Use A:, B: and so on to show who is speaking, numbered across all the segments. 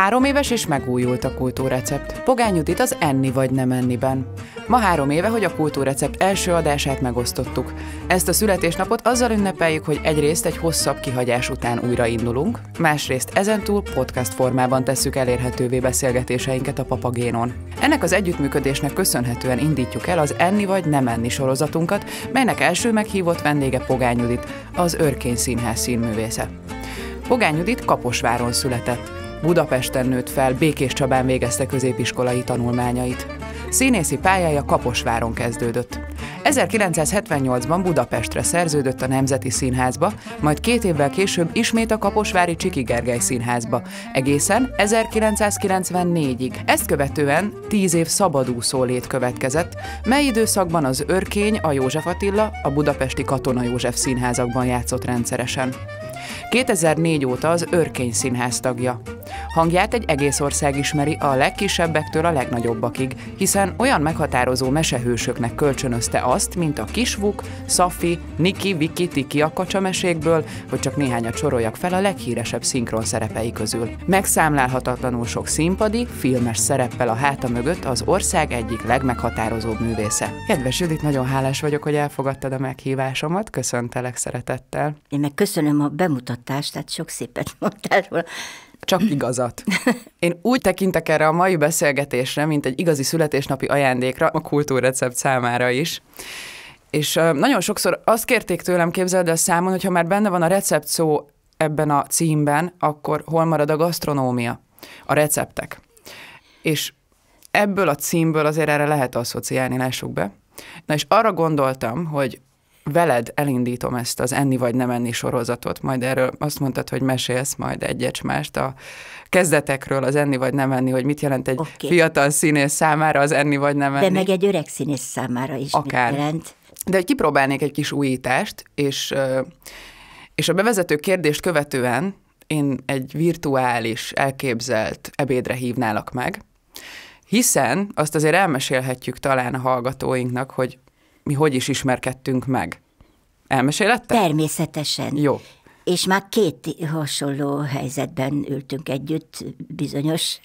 A: Három éves és megújult a kultúrecept. Pogány Judit az Enni vagy nem enniben. Ma három éve, hogy a kultúrecept első adását megosztottuk. Ezt a születésnapot azzal ünnepeljük, hogy egyrészt egy hosszabb kihagyás után újraindulunk, másrészt ezentúl podcast formában tesszük elérhetővé beszélgetéseinket a papagénon. Ennek az együttműködésnek köszönhetően indítjuk el az Enni vagy nem enni sorozatunkat, melynek első meghívott vendége Pogány Judit, az Örkény Színház színművésze. Pogány Judit Kaposváron született. Budapesten nőtt fel, Békés Csabán végezte középiskolai tanulmányait. Színészi pályája Kaposváron kezdődött. 1978-ban Budapestre szerződött a Nemzeti Színházba, majd két évvel később ismét a Kaposvári Csiki Gergely Színházba, egészen 1994-ig. Ezt követően tíz év szabadúszó lét következett, mely időszakban az örkény, a József Attila, a budapesti Katona József színházakban játszott rendszeresen. 2004 óta az Örkény Színház tagja. Hangját egy egész ország ismeri a legkisebbektől a legnagyobbakig, hiszen olyan meghatározó mesehősöknek kölcsönözte azt, mint a Kisvuk, Szafi, Niki, Viki, Tiki a kacsamesékből, hogy csak néhányat soroljak fel a leghíresebb szinkron szerepei közül. Megszámlálhatatlanul sok színpadi, filmes szereppel a háta mögött az ország egyik legmeghatározóbb művésze. Kedves Judit, nagyon hálás vagyok, hogy elfogadtad a meghívásomat, köszöntelek szeretettel. Én meg köszönöm a bemutatást hallgatás, tehát sok szépet mondtál róla. Csak igazat. Én úgy tekintek erre a mai beszélgetésre, mint egy igazi születésnapi ajándékra a kultúrrecept számára is. És nagyon sokszor azt kérték tőlem, képzeld el számon, hogyha már benne van a recept szó ebben a címben, akkor hol marad a gasztronómia? A receptek. És ebből a címből azért erre lehet asszociálni, lássuk be. Na és arra gondoltam, hogy veled elindítom ezt az enni vagy nem enni sorozatot, majd erről azt mondtad, hogy mesélsz majd egyet mást a kezdetekről, az enni vagy nem enni, hogy mit jelent egy okay. fiatal színész számára az enni vagy nem enni. De meg egy öreg színész számára is Akár. mit jelent. De hogy kipróbálnék egy kis újítást, és, és a bevezető kérdést követően én egy virtuális, elképzelt ebédre hívnálak meg, hiszen azt azért elmesélhetjük talán a hallgatóinknak, hogy mi hogy is ismerkedtünk meg. Elmesélette? Természetesen.
B: Jó. És már két hasonló helyzetben ültünk együtt bizonyos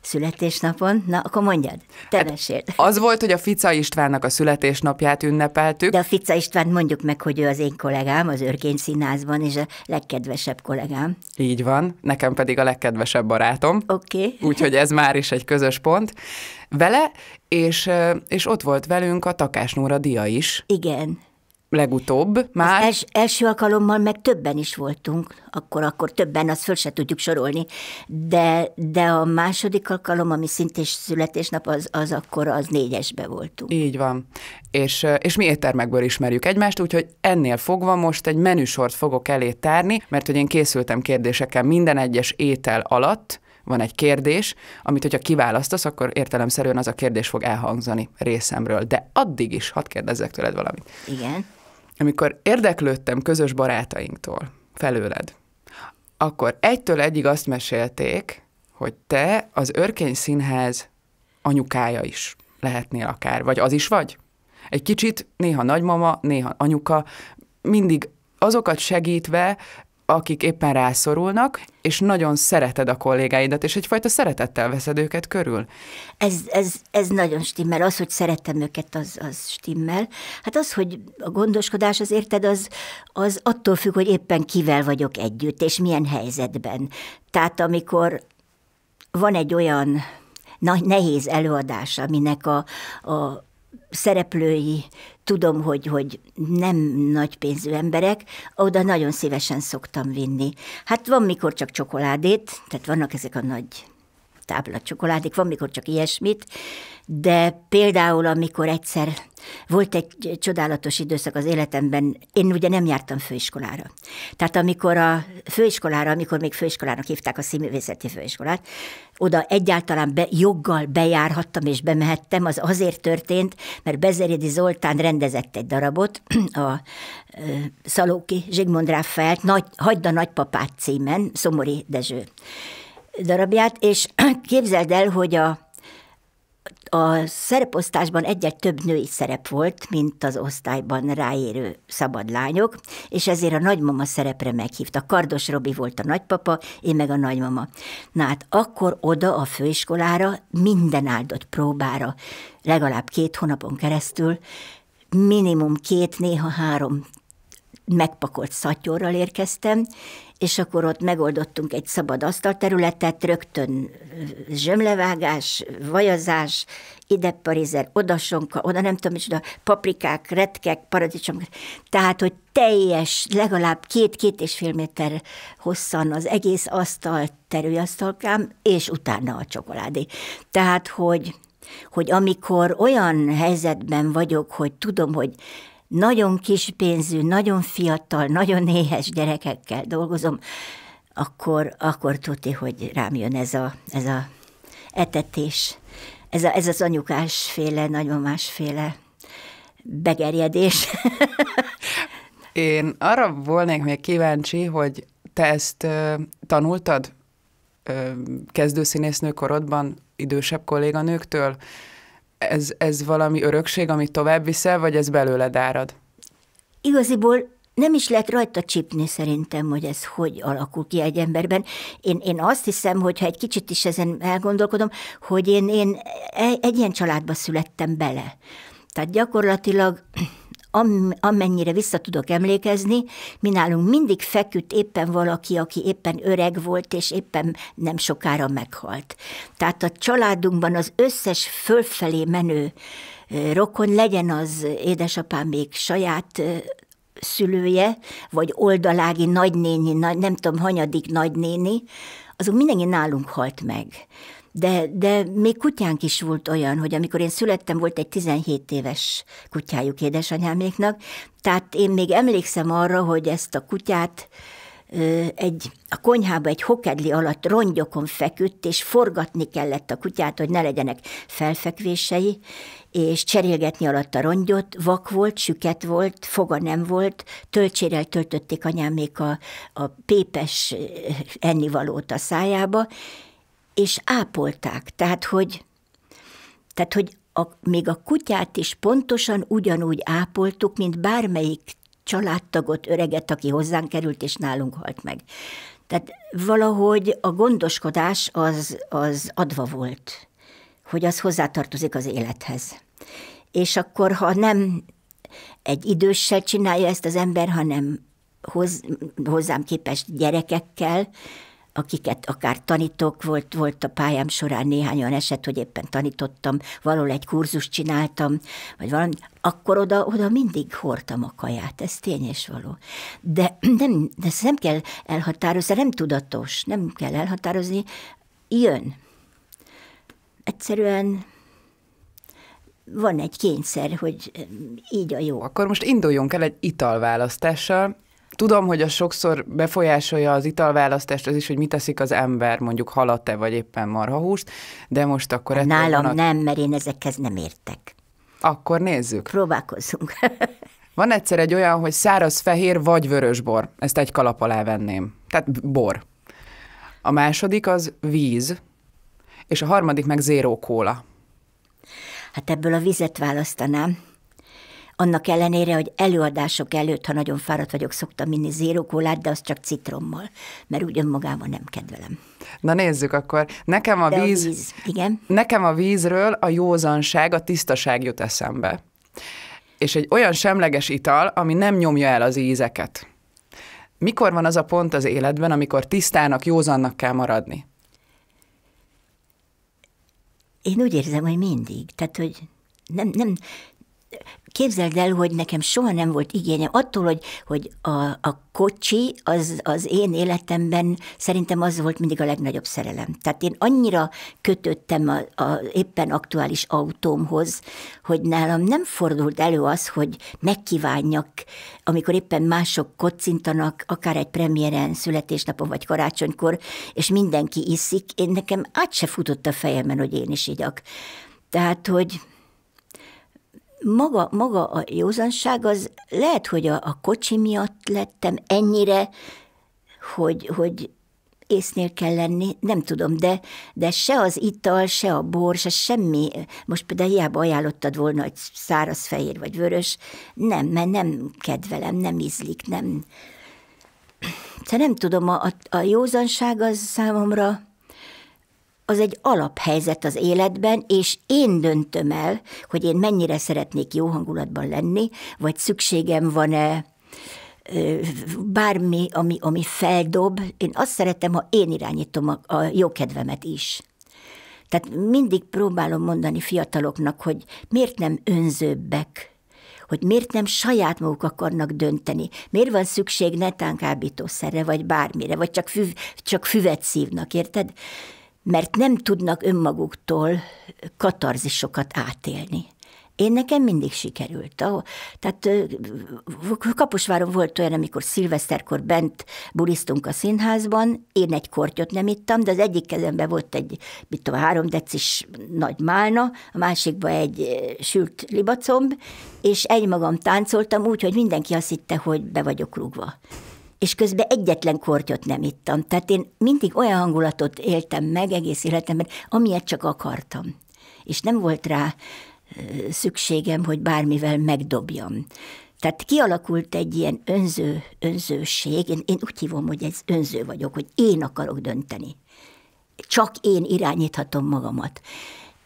B: születésnapon. Na, akkor mondjad, te hát Az volt, hogy a Fica Istvánnak a születésnapját ünnepeltük. De a Fica István mondjuk meg, hogy ő az én kollégám, az örgény színházban, és a legkedvesebb kollégám.
A: Így van, nekem pedig a legkedvesebb barátom. Oké. Okay. Úgyhogy ez már is egy közös pont vele, és, és ott volt
B: velünk a Takás Nóra Dia is. Igen legutóbb már. els, első alkalommal meg többen is voltunk, akkor, akkor többen, azt föl se tudjuk sorolni, de, de a második alkalom, ami szintén születésnap, az, az akkor az négyesbe voltunk.
A: Így van. És, és mi éttermekből ismerjük egymást, úgyhogy ennél fogva most egy menüsort fogok elé tárni, mert hogy én készültem kérdésekkel minden egyes étel alatt, van egy kérdés, amit hogyha kiválasztasz, akkor értelemszerűen az a kérdés fog elhangzani részemről. De addig is, hadd kérdezzek tőled valamit. Igen. Amikor érdeklődtem közös barátainktól, felőled, akkor egytől egyig azt mesélték, hogy te az Örkény Színház anyukája is lehetnél akár, vagy az is vagy? Egy kicsit néha nagymama, néha anyuka, mindig azokat segítve akik éppen rászorulnak, és nagyon szereted a kollégáidat, és
B: egyfajta szeretettel veszed őket körül. Ez, ez, ez nagyon stimmel. Az, hogy szerettem őket, az, az stimmel. Hát az, hogy a gondoskodás, az érted, az, az attól függ, hogy éppen kivel vagyok együtt, és milyen helyzetben. Tehát amikor van egy olyan nagy nehéz előadás, aminek a, a szereplői tudom, hogy, hogy nem nagy pénzű emberek, oda nagyon szívesen szoktam vinni. Hát van, mikor csak csokoládét, tehát vannak ezek a nagy tábla csokoládék, van, mikor csak ilyesmit, de például amikor egyszer volt egy csodálatos időszak az életemben, én ugye nem jártam főiskolára. Tehát amikor a főiskolára, amikor még főiskolának hívták a színművészeti főiskolát, oda egyáltalán be, joggal bejárhattam és bemehettem, az azért történt, mert Bezeredi Zoltán rendezett egy darabot, a Szalóki Zsigmond Ráfelt, nagy, Hagyd a nagypapát címen, Szomori Dezső darabját, és képzeld el, hogy a a szereposztásban egy-egy több női szerep volt, mint az osztályban ráérő szabad lányok, és ezért a nagymama szerepre meghívta. Kardos Robi volt a nagypapa, én meg a nagymama. Na hát akkor oda a főiskolára, minden áldott próbára, legalább két hónapon keresztül, minimum két, néha három megpakolt szatyorral érkeztem, és akkor ott megoldottunk egy szabad asztalterületet, rögtön zsömlevágás, vajazás, ide parizer, oda sonka, oda nem tudom, micsoda, paprikák, retkek, paradicsomok. Tehát, hogy teljes, legalább két-két és fél méter hosszan az egész asztal, terülyasztalkám, és utána a csokoládé. Tehát, hogy hogy amikor olyan helyzetben vagyok, hogy tudom, hogy nagyon kis pénzű, nagyon fiatal, nagyon néhes gyerekekkel dolgozom, akkor, akkor tudti, hogy rám jön ez a, ez a etetés. Ez, a, ez az anyukásféle, nagyon másféle begerjedés. Én arra volnék
A: még kíváncsi, hogy te ezt ö, tanultad ö, kezdőszínésznő korodban idősebb kolléganőktől, ez, ez valami örökség,
B: amit tovább viszel, vagy ez belőled árad? Igaziból nem is lehet rajta csípni szerintem, hogy ez hogy alakul ki egy emberben. Én, én azt hiszem, hogyha egy kicsit is ezen elgondolkodom, hogy én, én e, egy ilyen családba születtem bele. Tehát gyakorlatilag amennyire vissza tudok emlékezni, mi nálunk mindig feküdt éppen valaki, aki éppen öreg volt, és éppen nem sokára meghalt. Tehát a családunkban az összes fölfelé menő rokon, legyen az édesapám még saját szülője, vagy oldalági nagynéni, nem tudom, hanyadik nagynéni, azok mindenki nálunk halt meg. De, de még kutyánk is volt olyan, hogy amikor én születtem, volt egy 17 éves kutyájuk édesanyáméknak, tehát én még emlékszem arra, hogy ezt a kutyát egy, a konyhába egy hokedli alatt rongyokon feküdt, és forgatni kellett a kutyát, hogy ne legyenek felfekvései, és cserélgetni alatt a rongyot, vak volt, süket volt, foga nem volt, töltsérel töltötték még a, a pépes ennivalót a szájába, és ápolták. Tehát, hogy, tehát, hogy a, még a kutyát is pontosan ugyanúgy ápoltuk, mint bármelyik családtagot, öreget, aki hozzánk került, és nálunk halt meg. Tehát valahogy a gondoskodás az, az adva volt, hogy az hozzátartozik az élethez. És akkor, ha nem egy időssel csinálja ezt az ember, hanem hoz, hozzám képest gyerekekkel, akiket akár tanítók volt, volt a pályám során néhány olyan eset, hogy éppen tanítottam, valahol egy kurzust csináltam, vagy valami, akkor oda, oda mindig hordtam a kaját, ez tény és való. De nem, de ezt nem kell elhatározni, nem tudatos, nem kell elhatározni, jön. Egyszerűen van egy kényszer, hogy
A: így a jó. Akkor most induljunk el egy italválasztással. Tudom, hogy a sokszor befolyásolja az italválasztást az is, hogy mit teszik az ember, mondjuk halat-e, vagy éppen marhahúst, de most akkor... Hát nálam vonat... nem, mert én ezekhez nem értek. Akkor nézzük. Próbálkozzunk. Van egyszer egy olyan, hogy száraz fehér vagy vörös bor. Ezt egy kalap alá venném. Tehát bor. A második az víz,
B: és a harmadik meg zéró kóla. Hát ebből a vizet választanám. Annak ellenére, hogy előadások előtt, ha nagyon fáradt vagyok, szoktam inni zérókólát, de az csak citrommal, mert úgy önmagában nem kedvelem. Na nézzük akkor.
A: Nekem a, víz, a víz, igen. Nekem a vízről a józanság, a tisztaság jut eszembe. És egy olyan semleges ital, ami nem nyomja el az ízeket. Mikor van az a pont az életben, amikor tisztának, józannak kell maradni?
B: Én úgy érzem, hogy mindig. Tehát, hogy nem, nem, képzeld el, hogy nekem soha nem volt igényem attól, hogy, hogy a, a kocsi az, az én életemben szerintem az volt mindig a legnagyobb szerelem. Tehát én annyira kötöttem a, a éppen aktuális autómhoz, hogy nálam nem fordult elő az, hogy megkívánjak, amikor éppen mások kocintanak, akár egy premiéren, születésnapon vagy karácsonykor, és mindenki iszik, én nekem át se futott a fejemben hogy én is igyak. Tehát, hogy maga, maga a józanság az lehet, hogy a, a kocsi miatt lettem ennyire, hogy, hogy észnél kell lenni, nem tudom, de, de se az ital, se a bor, se semmi, most például hiába ajánlottad volna, hogy száraz fehér vagy vörös, nem, mert nem kedvelem, nem ízlik, nem. Tehát nem tudom, a, a józanság az számomra az egy alaphelyzet az életben, és én döntöm el, hogy én mennyire szeretnék jó hangulatban lenni, vagy szükségem van-e bármi, ami, ami feldob. Én azt szeretem, ha én irányítom a, a jó kedvemet is. Tehát mindig próbálom mondani fiataloknak, hogy miért nem önzőbbek, hogy miért nem saját maguk akarnak dönteni, miért van szükség netán kábítószerre, vagy bármire, vagy csak, füv, csak füvet szívnak, érted? mert nem tudnak önmaguktól katarzisokat átélni. Én nekem mindig sikerült. Tehát Kaposváron volt olyan, amikor szilveszterkor bent bulisztunk a színházban, én egy kortyot nem ittam, de az egyik kezembe volt egy, mit tudom, három decis nagy málna, a másikba egy sült libacomb, és egymagam táncoltam úgy, hogy mindenki azt hitte, hogy be vagyok rúgva és közben egyetlen kortyot nem ittam. Tehát én mindig olyan hangulatot éltem meg egész életemben, amilyet csak akartam. És nem volt rá szükségem, hogy bármivel megdobjam. Tehát kialakult egy ilyen önző, önzőség, én, én úgy hívom, hogy ez önző vagyok, hogy én akarok dönteni. Csak én irányíthatom magamat.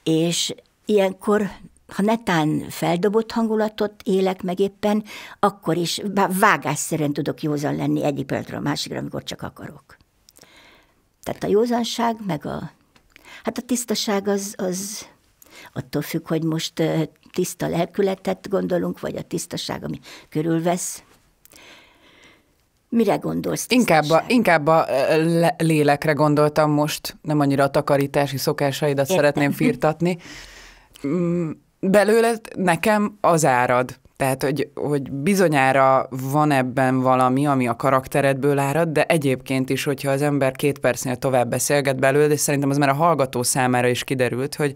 B: És ilyenkor ha netán feldobott hangulatot élek meg éppen, akkor is vágásszerűen tudok józan lenni egyik pillanatról a másikra, amikor csak akarok. Tehát a józanság, meg a, hát a tisztaság az, az attól függ, hogy most tiszta lelkületet gondolunk, vagy a tisztaság, ami körülvesz. Mire
A: gondolsz? Inkább a, inkább a lélekre gondoltam most, nem annyira a takarítási szokásaidat Értem. szeretném firtatni. Mm, belőle nekem az árad. Tehát, hogy, hogy bizonyára van ebben valami, ami a karakteredből árad, de egyébként is, hogyha az ember két percnél tovább beszélget belőle, és szerintem az már a hallgató számára is kiderült, hogy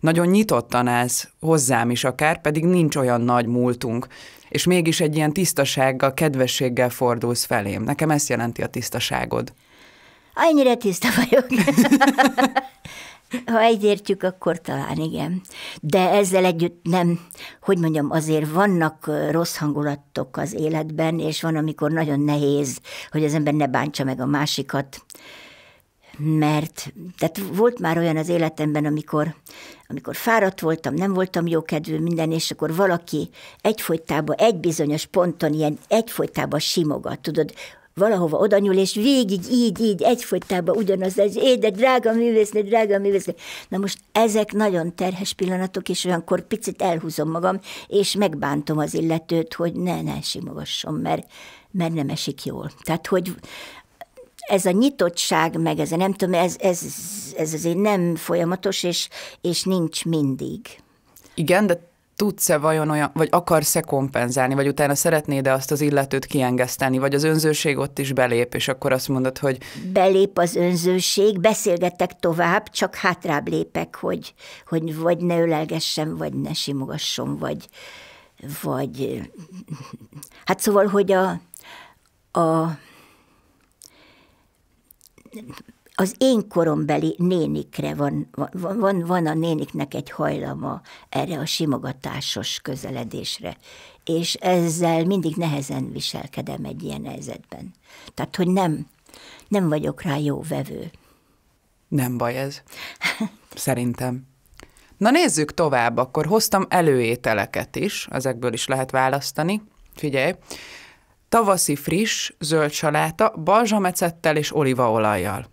A: nagyon nyitottan állsz hozzám is akár, pedig nincs olyan nagy múltunk. És mégis egy ilyen tisztasággal, kedvességgel fordulsz felém. Nekem ezt jelenti a tisztaságod.
B: Annyira tiszta vagyok. Ha egyértjük, akkor talán igen. De ezzel együtt nem, hogy mondjam, azért vannak rossz hangulatok az életben, és van, amikor nagyon nehéz, hogy az ember ne bántsa meg a másikat mert tehát volt már olyan az életemben, amikor, amikor fáradt voltam, nem voltam jókedvű minden, és akkor valaki egyfolytában, egy bizonyos ponton ilyen egyfolytában simogat, tudod, valahova odanyúl, és végig így, így, egyfolytában ugyanaz, egy de drága művésznő, drága művésznő. Na most ezek nagyon terhes pillanatok, és olyankor picit elhúzom magam, és megbántom az illetőt, hogy ne, ne simogasson, mert, mert nem esik jól. Tehát, hogy ez a nyitottság, meg ez a nem tudom, ez, ez, ez azért nem folyamatos, és, és nincs mindig. Igen, de tudsz-e vajon
A: olyan, vagy akarsz-e kompenzálni, vagy utána szeretnéd-e azt az illetőt kiengeszteni, vagy az önzőség ott
B: is belép, és
A: akkor azt mondod, hogy...
B: Belép az önzőség, beszélgetek tovább, csak hátrább lépek, hogy, hogy vagy ne ölelgessem, vagy ne simogasson, vagy, vagy... Hát szóval, hogy a, a az én korombeli nénikre van, van, van, van a néniknek egy hajlama erre a simogatásos közeledésre, és ezzel mindig nehezen viselkedem egy ilyen helyzetben. Tehát, hogy nem, nem vagyok rá jó vevő. Nem baj ez.
A: Szerintem. Na nézzük tovább, akkor hoztam előételeket is, ezekből is lehet választani. Figyelj, tavaszi friss, zöld saláta, balzsamecettel és olívaolajjal.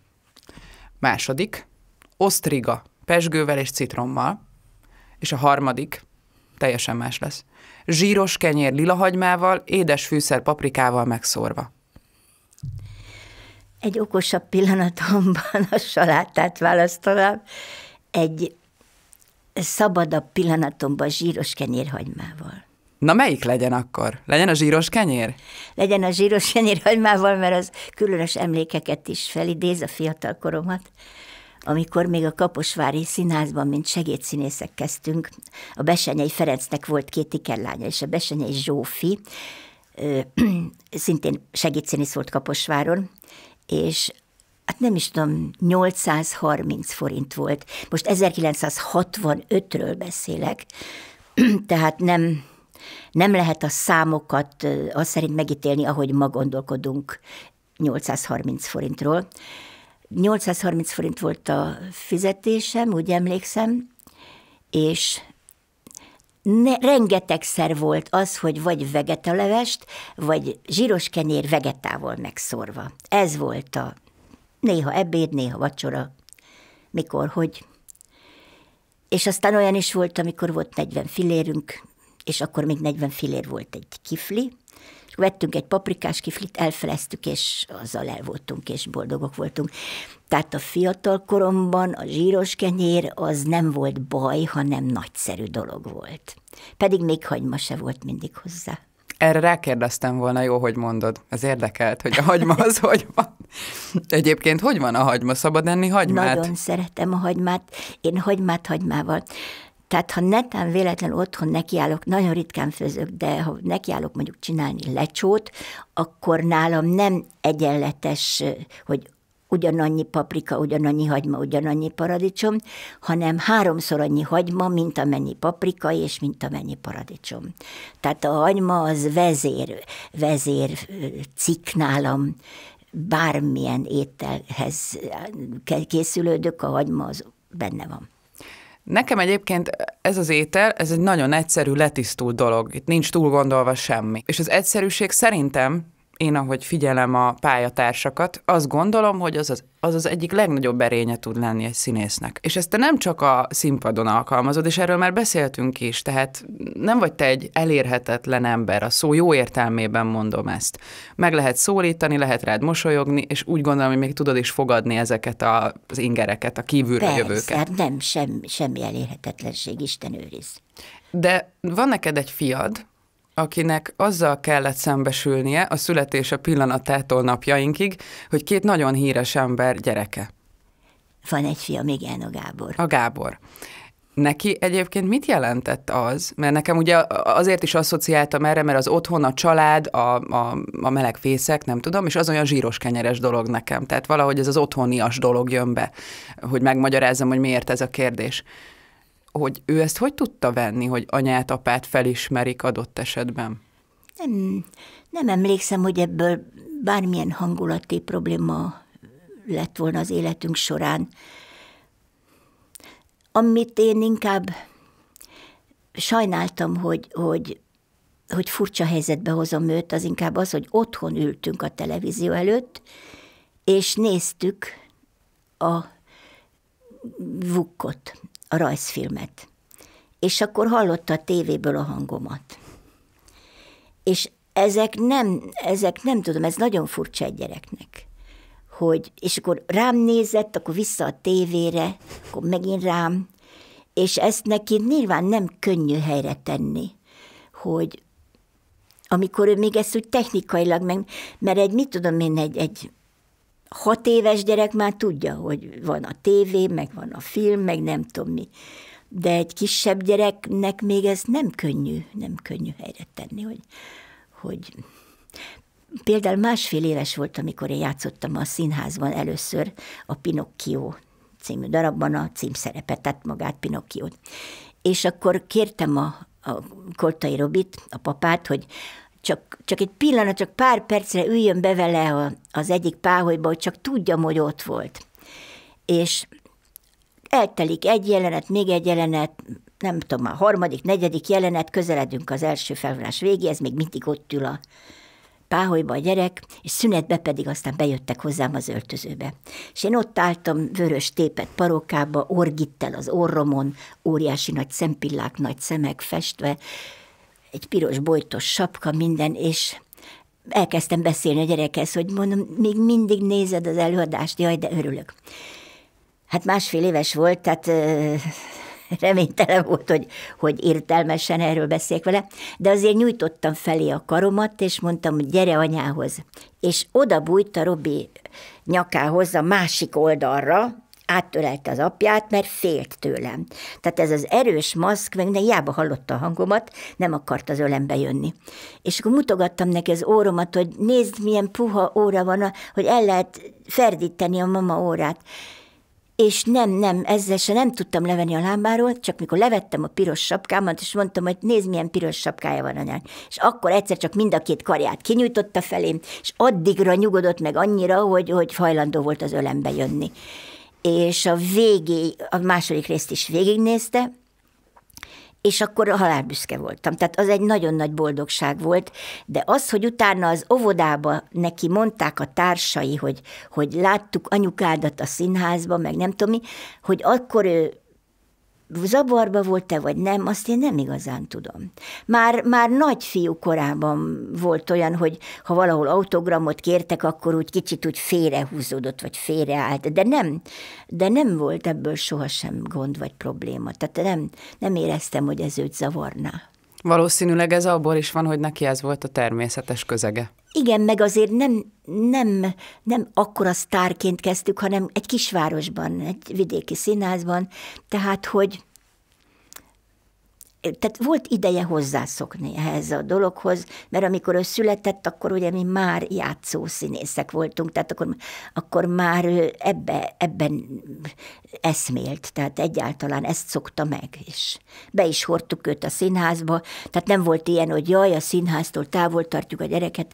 A: Második, osztriga, pesgővel és citrommal. És a harmadik, teljesen más lesz, zsíros kenyér lilahagymával, édes fűszer paprikával megszórva.
B: Egy okosabb pillanatomban a salátát választanám, egy szabadabb pillanatomban zsíros kenyérhagymával. Na melyik legyen akkor? Legyen a zsíros kenyér? Legyen a zsíros kenyér hagymával, mert az különös emlékeket is felidéz a fiatal koromat. Amikor még a Kaposvári Színházban, mint segédszínészek kezdtünk, a Besenyei Ferencnek volt két ikerlánya, és a Besenyei Zsófi, ö, szintén segédszínész volt Kaposváron, és hát nem is tudom, 830 forint volt. Most 1965-ről beszélek, tehát nem nem lehet a számokat azt szerint megítélni, ahogy ma gondolkodunk 830 forintról. 830 forint volt a fizetésem, úgy emlékszem, és ne, rengetegszer volt az, hogy vagy vegetalevest, vagy zsíros kenyér vegetával megszorva. Ez volt a néha ebéd, néha vacsora, mikor, hogy. És aztán olyan is volt, amikor volt 40 filérünk, és akkor még 40 filér volt egy kifli, és vettünk egy paprikás kiflit, elfeleztük, és azzal el voltunk, és boldogok voltunk. Tehát a fiatal koromban a zsíros kenyér az nem volt baj, hanem nagyszerű dolog volt. Pedig még hagyma se volt mindig hozzá. Erre rákérdeztem volna, jó, hogy mondod. Ez érdekelt, hogy a
A: hagyma az hogy van. Egyébként hogy van a hagyma? Szabad enni hagymát? Nagyon
B: szeretem a hagymát. Én hagymát hagymával. Tehát ha netán véletlen otthon nekiállok, nagyon ritkán főzök, de ha nekiállok mondjuk csinálni lecsót, akkor nálam nem egyenletes, hogy ugyanannyi paprika, ugyanannyi hagyma, ugyanannyi paradicsom, hanem háromszor annyi hagyma, mint amennyi paprika és mint amennyi paradicsom. Tehát a hagyma az vezér, vezér cikk nálam, bármilyen ételhez készülődök, a hagyma az
A: benne van. Nekem egyébként ez az étel, ez egy nagyon egyszerű, letisztult dolog. Itt nincs túl gondolva semmi. És az egyszerűség szerintem én ahogy figyelem a pályatársakat, azt gondolom, hogy az az, az az egyik legnagyobb erénye tud lenni egy színésznek. És ezt te nem csak a színpadon alkalmazod, és erről már beszéltünk is, tehát nem vagy te egy elérhetetlen ember, a szó jó értelmében mondom ezt. Meg lehet szólítani, lehet rád mosolyogni, és úgy gondolom, hogy még tudod is fogadni ezeket a, az ingereket, a kívülről Persze, jövőket. nem, sem, semmi elérhetetlenség, Isten őriz. De van neked egy fiad, akinek azzal kellett szembesülnie a születése pillanatától napjainkig, hogy két nagyon híres ember gyereke. Van egy fia, még a Gábor. A Gábor. Neki egyébként mit jelentett az? Mert nekem ugye azért is asszociáltam erre, mert az otthon, a család, a, a, a meleg fészek, nem tudom, és az olyan zsíros kenyeres dolog nekem. Tehát valahogy ez az otthonias dolog jön be, hogy megmagyarázzam, hogy miért ez a kérdés hogy ő ezt hogy tudta venni, hogy anyát, apát felismerik adott esetben?
B: Nem, nem emlékszem, hogy ebből bármilyen hangulati probléma lett volna az életünk során. Amit én inkább sajnáltam, hogy, hogy, hogy furcsa helyzetbe hozom őt, az inkább az, hogy otthon ültünk a televízió előtt, és néztük a vukkot, a rajzfilmet. És akkor hallotta a tévéből a hangomat. És ezek nem, ezek nem tudom, ez nagyon furcsa egy gyereknek hogy, és akkor rám nézett, akkor vissza a tévére, akkor megint rám, és ezt neki nyilván nem könnyű helyre tenni, hogy amikor ő még ezt úgy technikailag, meg, mert egy, mit tudom én, egy, egy hat éves gyerek már tudja, hogy van a tévé, meg van a film, meg nem tudom mi. De egy kisebb gyereknek még ez nem könnyű, nem könnyű helyre tenni, hogy, hogy például másfél éves volt, amikor én játszottam a színházban először a Pinocchio című darabban a címszerepet, tehát magát Pinocchiót. És akkor kértem a, a Koltai Robit, a papát, hogy csak, csak egy pillanat, csak pár percre üljön be vele a, az egyik páholyba, hogy csak tudjam, hogy ott volt. És eltelik egy jelenet, még egy jelenet, nem tudom, a harmadik, negyedik jelenet, közeledünk az első felvonás végéhez, még mindig ott ül a páholyba a gyerek, és szünetbe pedig aztán bejöttek hozzám az öltözőbe. És én ott álltam vörös tépet parokába, orgittel az orromon, óriási nagy szempillák, nagy szemek festve, egy piros bojtos sapka, minden, és elkezdtem beszélni a gyerekhez, hogy mondom, még mindig nézed az előadást, jaj, de örülök. Hát másfél éves volt, tehát reménytelen volt, hogy, hogy értelmesen erről beszéljek vele, de azért nyújtottam felé a karomat, és mondtam, hogy gyere anyához. És oda bújt a Robi nyakához a másik oldalra, áttörelte az apját, mert félt tőlem. Tehát ez az erős maszk, meg ne hiába hallotta a hangomat, nem akart az ölembe jönni. És akkor mutogattam neki az óromat, hogy nézd, milyen puha óra van, hogy el lehet ferdíteni a mama órát és nem, nem, ezzel se nem tudtam levenni a lábáról, csak mikor levettem a piros sapkámat, és mondtam, hogy nézd, milyen piros sapkája van anyám. És akkor egyszer csak mind a két karját kinyújtotta felém, és addigra nyugodott meg annyira, hogy, hogy hajlandó volt az ölembe jönni és a végé, a második részt is végignézte, és akkor halálbüszke voltam. Tehát az egy nagyon nagy boldogság volt, de az, hogy utána az óvodába neki mondták a társai, hogy, hogy láttuk anyukádat a színházba, meg nem tudom mi, hogy akkor ő zavarba volt te vagy nem, azt én nem igazán tudom. Már, már nagy fiú korában volt olyan, hogy ha valahol autogramot kértek, akkor úgy kicsit úgy félrehúzódott, vagy félreállt, de nem, de nem volt ebből sohasem gond vagy probléma. Tehát nem, nem éreztem, hogy ez őt zavarná. Valószínűleg
A: ez abból is van, hogy neki ez volt a természetes közege.
B: Igen, meg azért nem, nem, nem akkora sztárként kezdtük, hanem egy kisvárosban, egy vidéki színházban, tehát hogy tehát volt ideje hozzászokni ehhez a dologhoz, mert amikor ő született, akkor ugye mi már játszó színészek voltunk, tehát akkor, akkor már ebbe, ebben eszmélt, tehát egyáltalán ezt szokta meg, és be is hordtuk őt a színházba, tehát nem volt ilyen, hogy jaj, a színháztól távol tartjuk a gyereket,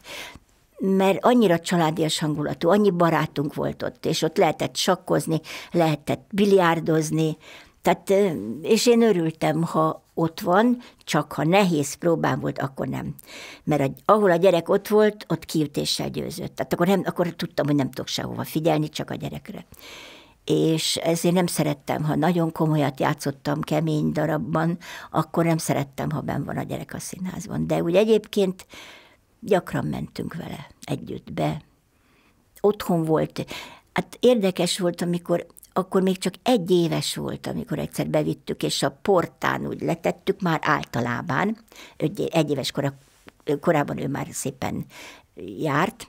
B: mert annyira családias hangulatú, annyi barátunk volt ott, és ott lehetett sakkozni, lehetett biliárdozni, tehát, és én örültem, ha ott van, csak ha nehéz próbám volt, akkor nem. Mert a, ahol a gyerek ott volt, ott kiütéssel győzött. Tehát akkor, nem, akkor tudtam, hogy nem tudok sehova figyelni, csak a gyerekre. És ezért nem szerettem, ha nagyon komolyat játszottam kemény darabban, akkor nem szerettem, ha ben van a gyerek a színházban. De úgy egyébként gyakran mentünk vele együtt be. Otthon volt. Hát érdekes volt, amikor akkor még csak egy éves volt, amikor egyszer bevittük, és a portán úgy letettük már általában, egy éves kora, korában ő már szépen járt,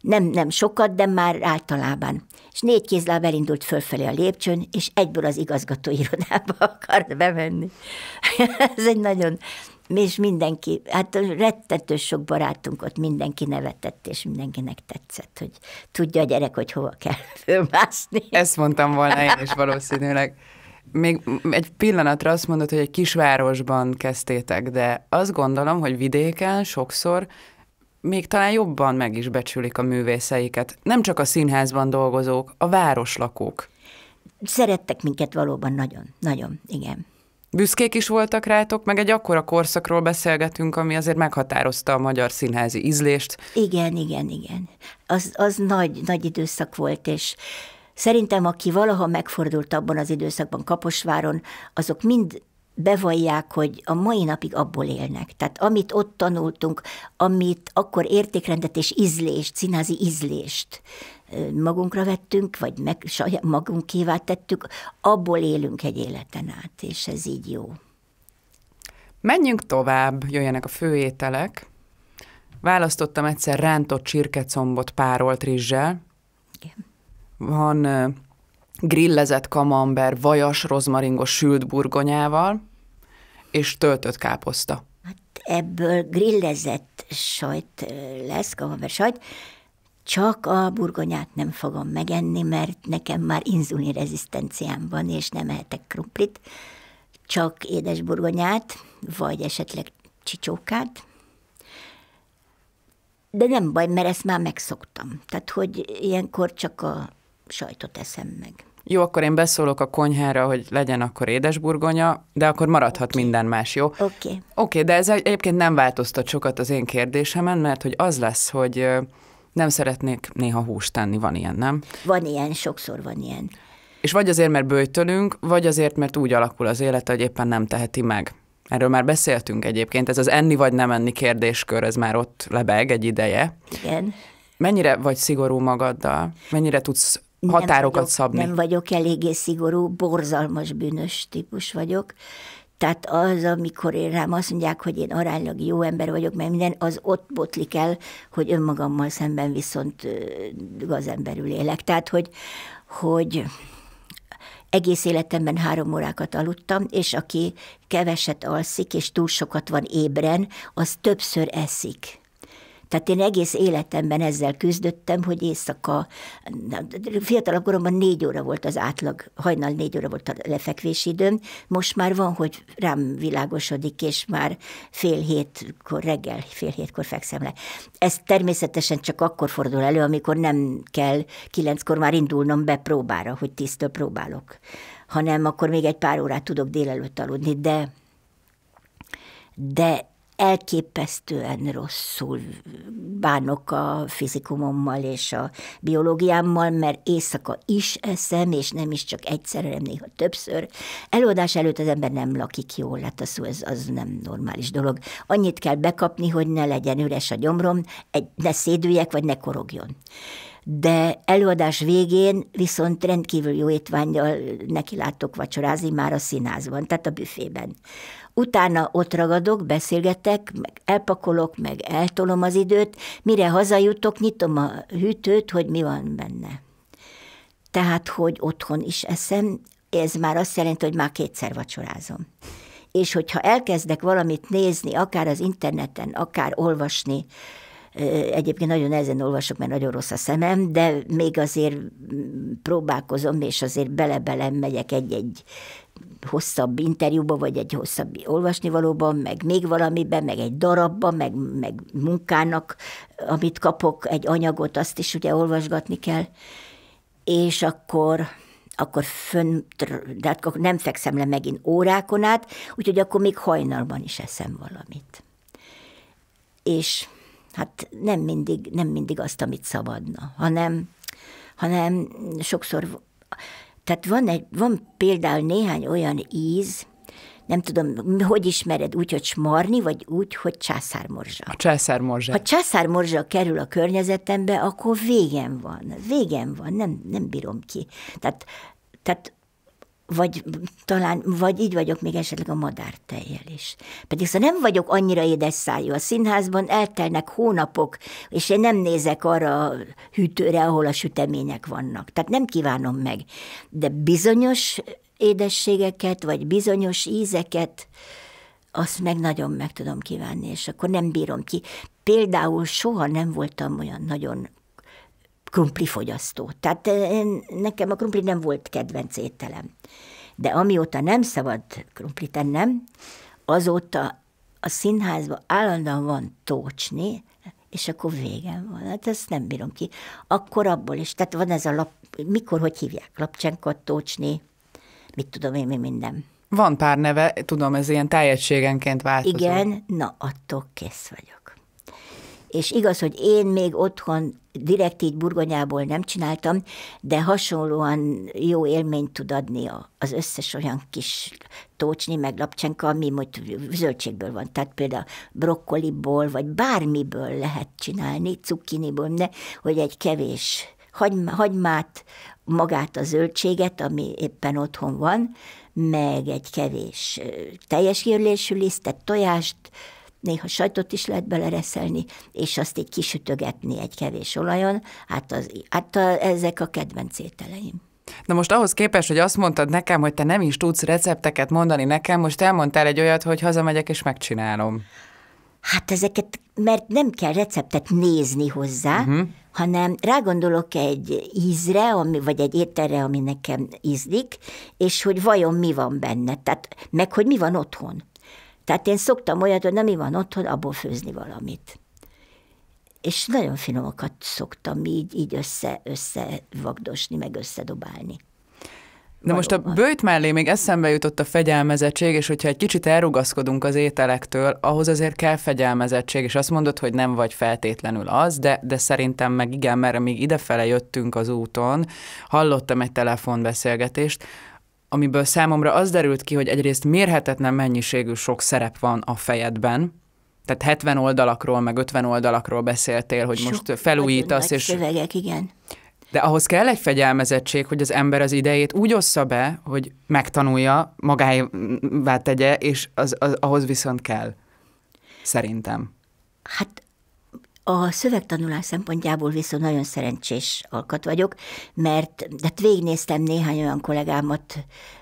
B: nem, nem sokat, de már általában. És négy kézláb elindult fölfelé a lépcsőn, és egyből az igazgató irodába akart bemenni. Ez egy nagyon és mindenki, hát rettető sok barátunk ott mindenki nevetett, és mindenkinek tetszett, hogy tudja a gyerek, hogy hova kell
A: fölmászni. Ezt mondtam volna én is valószínűleg. Még egy pillanatra azt mondod, hogy egy kisvárosban kezdtétek, de azt gondolom, hogy vidéken sokszor még talán jobban meg is becsülik a művészeiket. Nem csak a színházban dolgozók, a városlakók. Szerettek minket
B: valóban nagyon, nagyon, igen
A: büszkék is voltak rátok, meg egy akkora korszakról beszélgetünk, ami azért meghatározta a magyar színházi ízlést.
B: Igen, igen, igen. Az, az nagy, nagy időszak volt, és szerintem aki valaha megfordult abban az időszakban Kaposváron, azok mind bevallják, hogy a mai napig abból élnek. Tehát amit ott tanultunk, amit akkor értékrendet és ízlést, színházi ízlést magunkra vettünk, vagy meg saját magunkévá tettük, abból élünk egy életen át, és ez így jó. Menjünk tovább,
A: jöjjenek a főételek. Választottam egyszer rántott csirkecombot párolt rizssel. Igen. Van grillezett kamember, vajas, rozmaringos sült burgonyával, és töltött káposzta. Hát
B: ebből grillezett sajt lesz, kamember sajt, csak a burgonyát nem fogom megenni, mert nekem már inzulin rezisztenciám van, és nem ehetek krumplit, csak édes burgonyát, vagy esetleg csicsókát. De nem baj, mert ezt már megszoktam. Tehát, hogy ilyenkor csak a sajtot eszem meg.
A: Jó, akkor én beszólok a konyhára, hogy legyen akkor édesburgonya, de akkor maradhat okay. minden más, jó? Oké. Okay. Oké,
B: okay, de ez egyébként
A: nem változtat sokat az én kérdésemen, mert hogy az lesz, hogy nem szeretnék néha húst tenni, van ilyen, nem?
B: Van ilyen, sokszor van ilyen.
A: És vagy azért, mert bőjtölünk, vagy azért, mert úgy alakul az élet, hogy éppen nem teheti meg. Erről már beszéltünk egyébként, ez az enni vagy nem enni kérdéskör, ez már ott lebeg egy ideje. Igen. Mennyire vagy szigorú magaddal? Mennyire tudsz határokat nem vagyok, szabni? Nem
B: vagyok eléggé szigorú, borzalmas bűnös típus vagyok, tehát az, amikor én rám azt mondják, hogy én aránylag jó ember vagyok, mert minden az ott botlik el, hogy önmagammal szemben viszont gazemberül élek. Tehát, hogy, hogy egész életemben három órákat aludtam, és aki keveset alszik, és túl sokat van ébren, az többször eszik. Tehát én egész életemben ezzel küzdöttem, hogy éjszaka, fiatalabb koromban négy óra volt az átlag, hajnal négy óra volt a lefekvési időm, most már van, hogy rám világosodik, és már fél hétkor, reggel fél hétkor fekszem le. Ez természetesen csak akkor fordul elő, amikor nem kell kilenckor már indulnom be próbára, hogy tisztől próbálok hanem akkor még egy pár órát tudok délelőtt aludni, de de elképesztően rosszul bánok a fizikumommal és a biológiámmal, mert éjszaka is eszem, és nem is csak egyszer, hanem néha többször. Előadás előtt az ember nem lakik jól, hát a szó, ez az nem normális dolog. Annyit kell bekapni, hogy ne legyen üres a gyomrom, egy, ne szédüljek, vagy ne korogjon de előadás végén viszont rendkívül jó étványjal nekilátok vacsorázni már a színházban, tehát a büfében. Utána ott ragadok, beszélgetek, meg elpakolok, meg eltolom az időt, mire hazajutok, nyitom a hűtőt, hogy mi van benne. Tehát, hogy otthon is eszem, ez már azt jelenti, hogy már kétszer vacsorázom. És hogyha elkezdek valamit nézni, akár az interneten, akár olvasni, Egyébként nagyon ezen olvasok, mert nagyon rossz a szemem, de még azért próbálkozom, és azért bele-bele megyek egy-egy hosszabb interjúban, vagy egy hosszabb olvasnivalóban, meg még valamiben, meg egy darabban, meg, meg munkának, amit kapok, egy anyagot, azt is ugye olvasgatni kell. És akkor akkor fönn, de hát akkor nem fekszem le megint órákon át, úgyhogy akkor még hajnalban is eszem valamit. És hát nem mindig, nem mindig azt, amit szabadna, hanem, hanem sokszor tehát van, egy, van például néhány olyan íz, nem tudom, hogy ismered, úgy, hogy smarni, vagy úgy, hogy császármorzsa. A császármorzsa. Ha császármorzsa kerül a környezetembe, akkor végem van. Végem van, nem, nem bírom ki. Tehát, tehát vagy talán, vagy így vagyok még esetleg a madártejjel is. Pedig szóval nem vagyok annyira édes szájú. A színházban eltelnek hónapok, és én nem nézek arra a hűtőre, ahol a sütemények vannak. Tehát nem kívánom meg. De bizonyos édességeket, vagy bizonyos ízeket, azt meg nagyon meg tudom kívánni, és akkor nem bírom ki. Például soha nem voltam olyan nagyon krumpli fogyasztó. Tehát eh, én, nekem a krumpli nem volt kedvenc ételem. De amióta nem szabad krumplit ennem, azóta a színházban állandóan van tócsni, és akkor végem van. Hát ezt nem bírom ki. Akkor abból is, tehát van ez a lap, mikor, hogy hívják, lapcsenkot tócsni, mit tudom én, mi minden. Van pár neve, tudom, ez ilyen teljességenként változó. Igen, na attól kész vagyok és igaz, hogy én még otthon direkt így burgonyából nem csináltam, de hasonlóan jó élményt tud adni az összes olyan kis tócsni, meg lapcsenka, ami most zöldségből van, tehát például brokkoliból, vagy bármiből lehet csinálni, cukkiniból, ne, hogy egy kevés hagymát, magát a zöldséget, ami éppen otthon van, meg egy kevés teljes írlésű lisztet, tojást, néha sajtot is lehet belereszelni, és azt így kisütögetni egy kevés olajon, hát, az, hát a, ezek a kedvenc ételeim. Na most
A: ahhoz képest, hogy azt mondtad nekem, hogy te nem is tudsz recepteket mondani nekem, most elmondtál egy olyat, hogy hazamegyek és megcsinálom.
B: Hát ezeket, mert nem kell receptet nézni hozzá, uh-huh. hanem rágondolok egy ízre, ami, vagy egy ételre, ami nekem ízlik, és hogy vajon mi van benne, tehát meg hogy mi van otthon. Tehát én szoktam olyat, hogy nem mi van otthon, abból főzni valamit. És nagyon finomakat szoktam így, így össze, összevagdosni, meg összedobálni. De most a bőjt mellé még
A: eszembe jutott a fegyelmezettség, és hogyha egy kicsit elrugaszkodunk az ételektől, ahhoz azért kell fegyelmezettség, és azt mondod, hogy nem vagy feltétlenül az, de, de szerintem meg igen, mert még idefele jöttünk az úton, hallottam egy telefonbeszélgetést, amiből számomra az derült ki, hogy egyrészt mérhetetlen mennyiségű sok szerep van a fejedben, tehát 70 oldalakról, meg 50 oldalakról beszéltél, hogy sok most felújítasz. És... Szövegek, igen. De ahhoz kell egy fegyelmezettség, hogy az ember az idejét úgy ossza be, hogy megtanulja, magáévá tegye, és az, az, ahhoz viszont kell.
B: Szerintem. Hát a szövegtanulás szempontjából viszont nagyon szerencsés alkat vagyok, mert hát végignéztem néhány olyan kollégámat,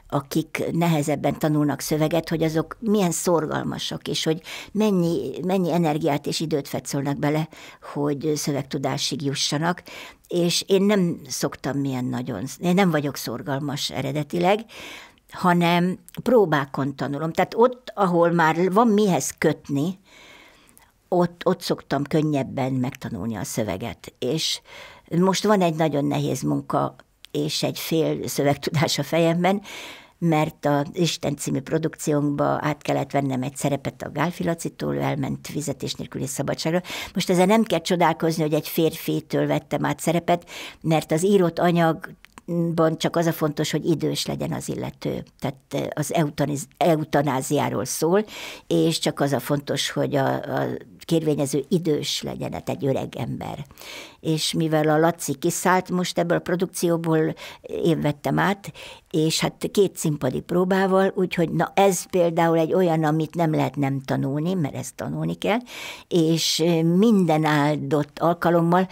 B: akik nehezebben tanulnak szöveget, hogy azok milyen szorgalmasak, és hogy mennyi, mennyi energiát és időt fetszolnak bele, hogy szövegtudásig jussanak, és én nem szoktam milyen nagyon, én nem vagyok szorgalmas eredetileg, hanem próbákon tanulom. Tehát ott, ahol már van mihez kötni, ott, ott szoktam könnyebben megtanulni a szöveget. És most van egy nagyon nehéz munka, és egy fél szövegtudás a fejemben, mert a Isten című produkciónkba át kellett vennem egy szerepet a Gálfilacitól, elment fizetés nélküli szabadságra. Most ezzel nem kell csodálkozni, hogy egy férfétől vettem át szerepet, mert az írott anyag ban csak az a fontos, hogy idős legyen az illető. Tehát eh, az eutaniz, eutanáziáról szól, és csak az a fontos, hogy a, a kérvényező idős legyen, tehát egy öreg ember. És mivel a Laci kiszállt most ebből a produkcióból, eh, én vettem át, és hát két színpadi próbával, úgyhogy na ez például egy olyan, amit nem lehet nem tanulni, mert ezt tanulni kell, és eh, minden áldott alkalommal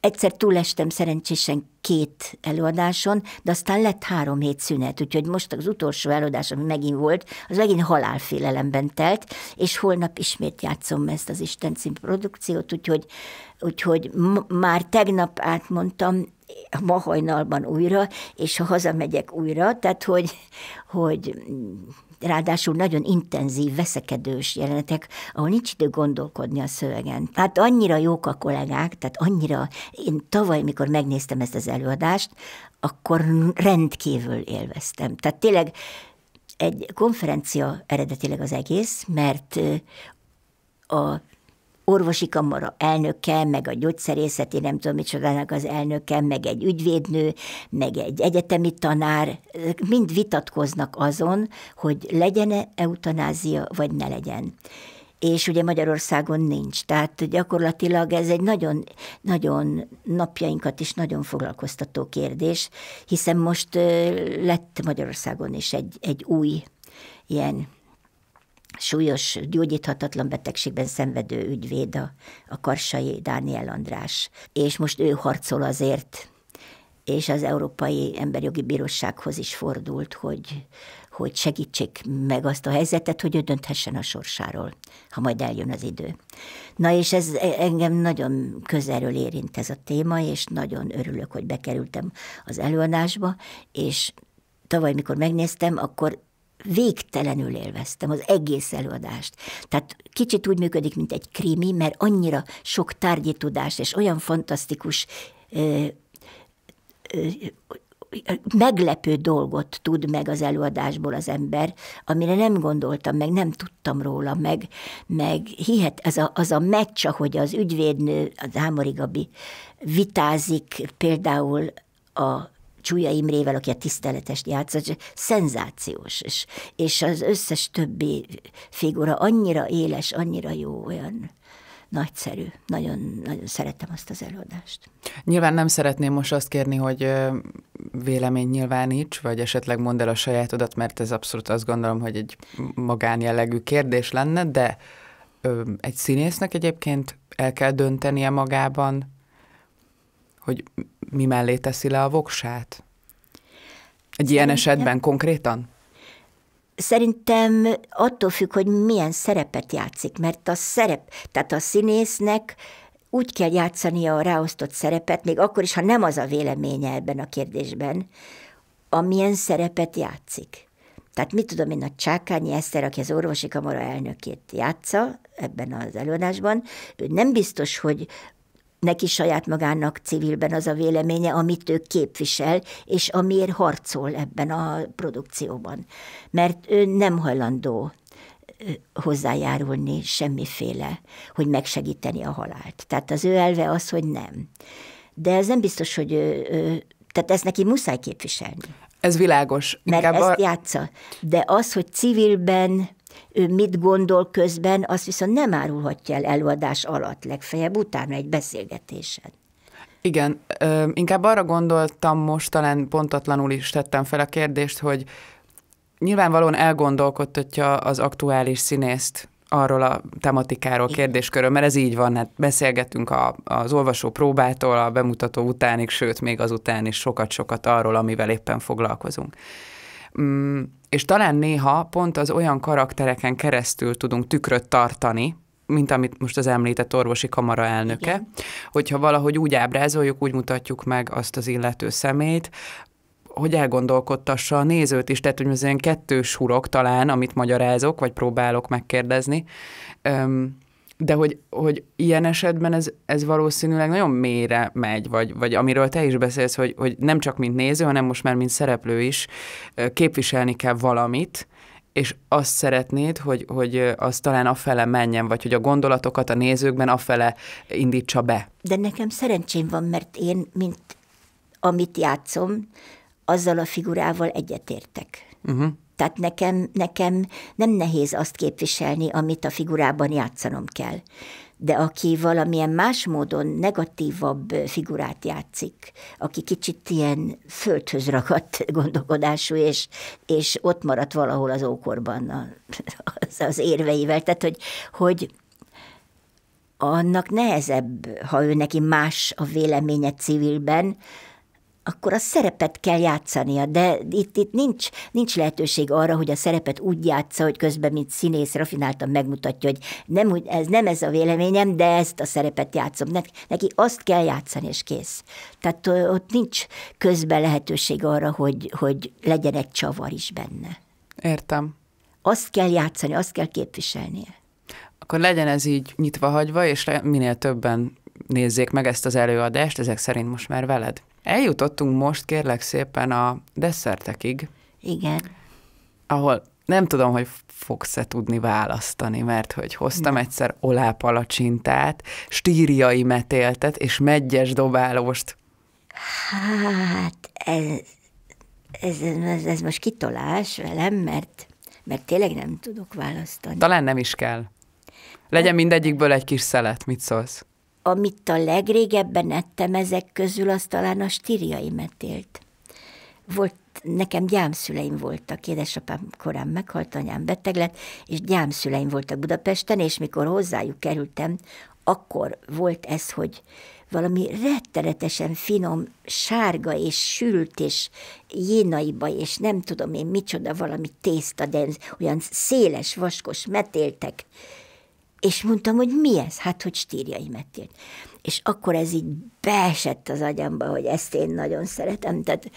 B: egyszer túlestem szerencsésen két előadáson, de aztán lett három hét szünet, úgyhogy most az utolsó előadás, ami megint volt, az megint halálfélelemben telt, és holnap ismét játszom ezt az Isten cím produkciót, úgyhogy, úgyhogy már tegnap átmondtam, ma hajnalban újra, és ha hazamegyek újra, tehát hogy, hogy ráadásul nagyon intenzív, veszekedős jelenetek, ahol nincs idő gondolkodni a szövegen. Hát annyira jók a kollégák, tehát annyira, én tavaly, mikor megnéztem ezt az előadást, akkor rendkívül élveztem. Tehát tényleg egy konferencia eredetileg az egész, mert a orvosi kamara elnöke, meg a gyógyszerészeti, nem tudom micsodának az elnöke, meg egy ügyvédnő, meg egy egyetemi tanár, mind vitatkoznak azon, hogy legyen-e eutanázia, vagy ne legyen és ugye Magyarországon nincs. Tehát gyakorlatilag ez egy nagyon, nagyon napjainkat is nagyon foglalkoztató kérdés, hiszen most lett Magyarországon is egy, egy új ilyen súlyos, gyógyíthatatlan betegségben szenvedő ügyvéd a, a Karsai Dániel András. És most ő harcol azért, és az Európai Emberjogi Bírósághoz is fordult, hogy, hogy segítsék meg azt a helyzetet, hogy ő dönthessen a sorsáról, ha majd eljön az idő. Na és ez engem nagyon közelről érint ez a téma, és nagyon örülök, hogy bekerültem az előadásba, és tavaly, mikor megnéztem, akkor végtelenül élveztem az egész előadást. Tehát kicsit úgy működik, mint egy krimi, mert annyira sok tárgyi tudást és olyan fantasztikus ö, ö, meglepő dolgot tud meg az előadásból az ember, amire nem gondoltam meg, nem tudtam róla meg, meg hihet, az a, az a meccs, ahogy az ügyvédnő, az Ámori Gabi vitázik például a Csúlya Imrével, aki a tiszteletest játszott, szenzációs, és, és az összes többi figura annyira éles, annyira jó, olyan nagyszerű. Nagyon, nagyon szerettem azt az előadást. Nyilván nem
A: szeretném most azt kérni, hogy vélemény nyilváníts, vagy esetleg mondd el a sajátodat, mert ez abszolút azt gondolom, hogy egy magánjellegű kérdés lenne, de egy színésznek egyébként el kell döntenie magában, hogy
B: mi mellé teszi le a voksát?
A: Egy ilyen esetben
B: konkrétan? Szerintem attól függ, hogy milyen szerepet játszik, mert a szerep, tehát a színésznek úgy kell játszania a ráosztott szerepet, még akkor is, ha nem az a véleménye ebben a kérdésben, amilyen szerepet játszik. Tehát mit tudom én, a Csákányi Eszter, aki az orvosi kamara elnökét játsza ebben az előadásban, ő nem biztos, hogy neki saját magának civilben az a véleménye, amit ő képvisel, és amiért harcol ebben a produkcióban. Mert ő nem hajlandó hozzájárulni semmiféle, hogy megsegíteni a halált. Tehát az ő elve az, hogy nem. De ez nem biztos, hogy ő, ő tehát ez neki muszáj képviselni. Ez világos. Mert ezt a... játsza. De az, hogy civilben ő mit gondol közben, azt viszont nem árulhatja el előadás alatt, legfeljebb utána egy beszélgetésen. Igen,
A: inkább arra gondoltam most, talán pontatlanul is tettem fel a kérdést, hogy nyilvánvalóan elgondolkodtatja az aktuális színészt arról a tematikáról, kérdéskörről, mert ez így van, hát beszélgetünk a, az olvasó próbától, a bemutató utánig, sőt, még azután is sokat-sokat arról, amivel éppen foglalkozunk. Mm és talán néha pont az olyan karaktereken keresztül tudunk tükröt tartani, mint amit most az említett orvosi kamara elnöke, Igen. hogyha valahogy úgy ábrázoljuk, úgy mutatjuk meg azt az illető szemét, hogy elgondolkodtassa a nézőt is, tehát hogy az ilyen kettős hurok talán, amit magyarázok, vagy próbálok megkérdezni. Öm, de hogy, hogy ilyen esetben ez, ez valószínűleg nagyon mélyre megy, vagy, vagy amiről te is beszélsz, hogy, hogy nem csak mint néző, hanem most már mint szereplő is képviselni kell valamit, és azt szeretnéd, hogy, hogy az talán afele menjen, vagy hogy a gondolatokat a nézőkben afele indítsa be.
B: De nekem szerencsém van, mert én, mint amit játszom, azzal a figurával egyetértek. Uh-huh. Tehát nekem, nekem nem nehéz azt képviselni, amit a figurában játszanom kell. De aki valamilyen más módon negatívabb figurát játszik, aki kicsit ilyen földhöz ragadt gondolkodású, és, és ott maradt valahol az ókorban a, az, az érveivel, tehát hogy, hogy annak nehezebb, ha ő neki más a véleménye civilben, akkor a szerepet kell játszania, de itt, itt nincs, nincs lehetőség arra, hogy a szerepet úgy játsza, hogy közben, mint színész, rafináltan megmutatja, hogy nem, ez nem ez a véleményem, de ezt a szerepet játszom. Neki azt kell játszani, és kész. Tehát ott nincs közben lehetőség arra, hogy, hogy legyen egy csavar is benne. Értem. Azt kell játszani, azt kell képviselnie. Akkor legyen ez
A: így nyitva hagyva, és minél többen nézzék meg ezt az előadást, ezek szerint most már veled. Eljutottunk most kérlek szépen a desszertekig. Igen. Ahol nem tudom, hogy fogsz-e tudni választani, mert hogy hoztam egyszer olápalacsintát, stíriai metéltet és meggyes dobálóst.
B: Hát ez, ez, ez, ez most kitolás velem, mert, mert tényleg nem tudok választani. Talán nem is kell. Legyen
A: mindegyikből egy kis szelet, mit szólsz?
B: amit a legrégebben ettem ezek közül, az talán a stirjaimet élt. Volt nekem gyámszüleim voltak, édesapám korán meghalt, anyám beteg lett, és gyámszüleim voltak Budapesten, és mikor hozzájuk kerültem, akkor volt ez, hogy valami rettenetesen finom, sárga és sült, és jénaiba, és nem tudom én micsoda, valami tészta, de olyan széles, vaskos metéltek és mondtam, hogy mi ez? Hát, hogy stírjai metélt? És akkor ez így beesett az agyamba, hogy ezt én nagyon szeretem. Tehát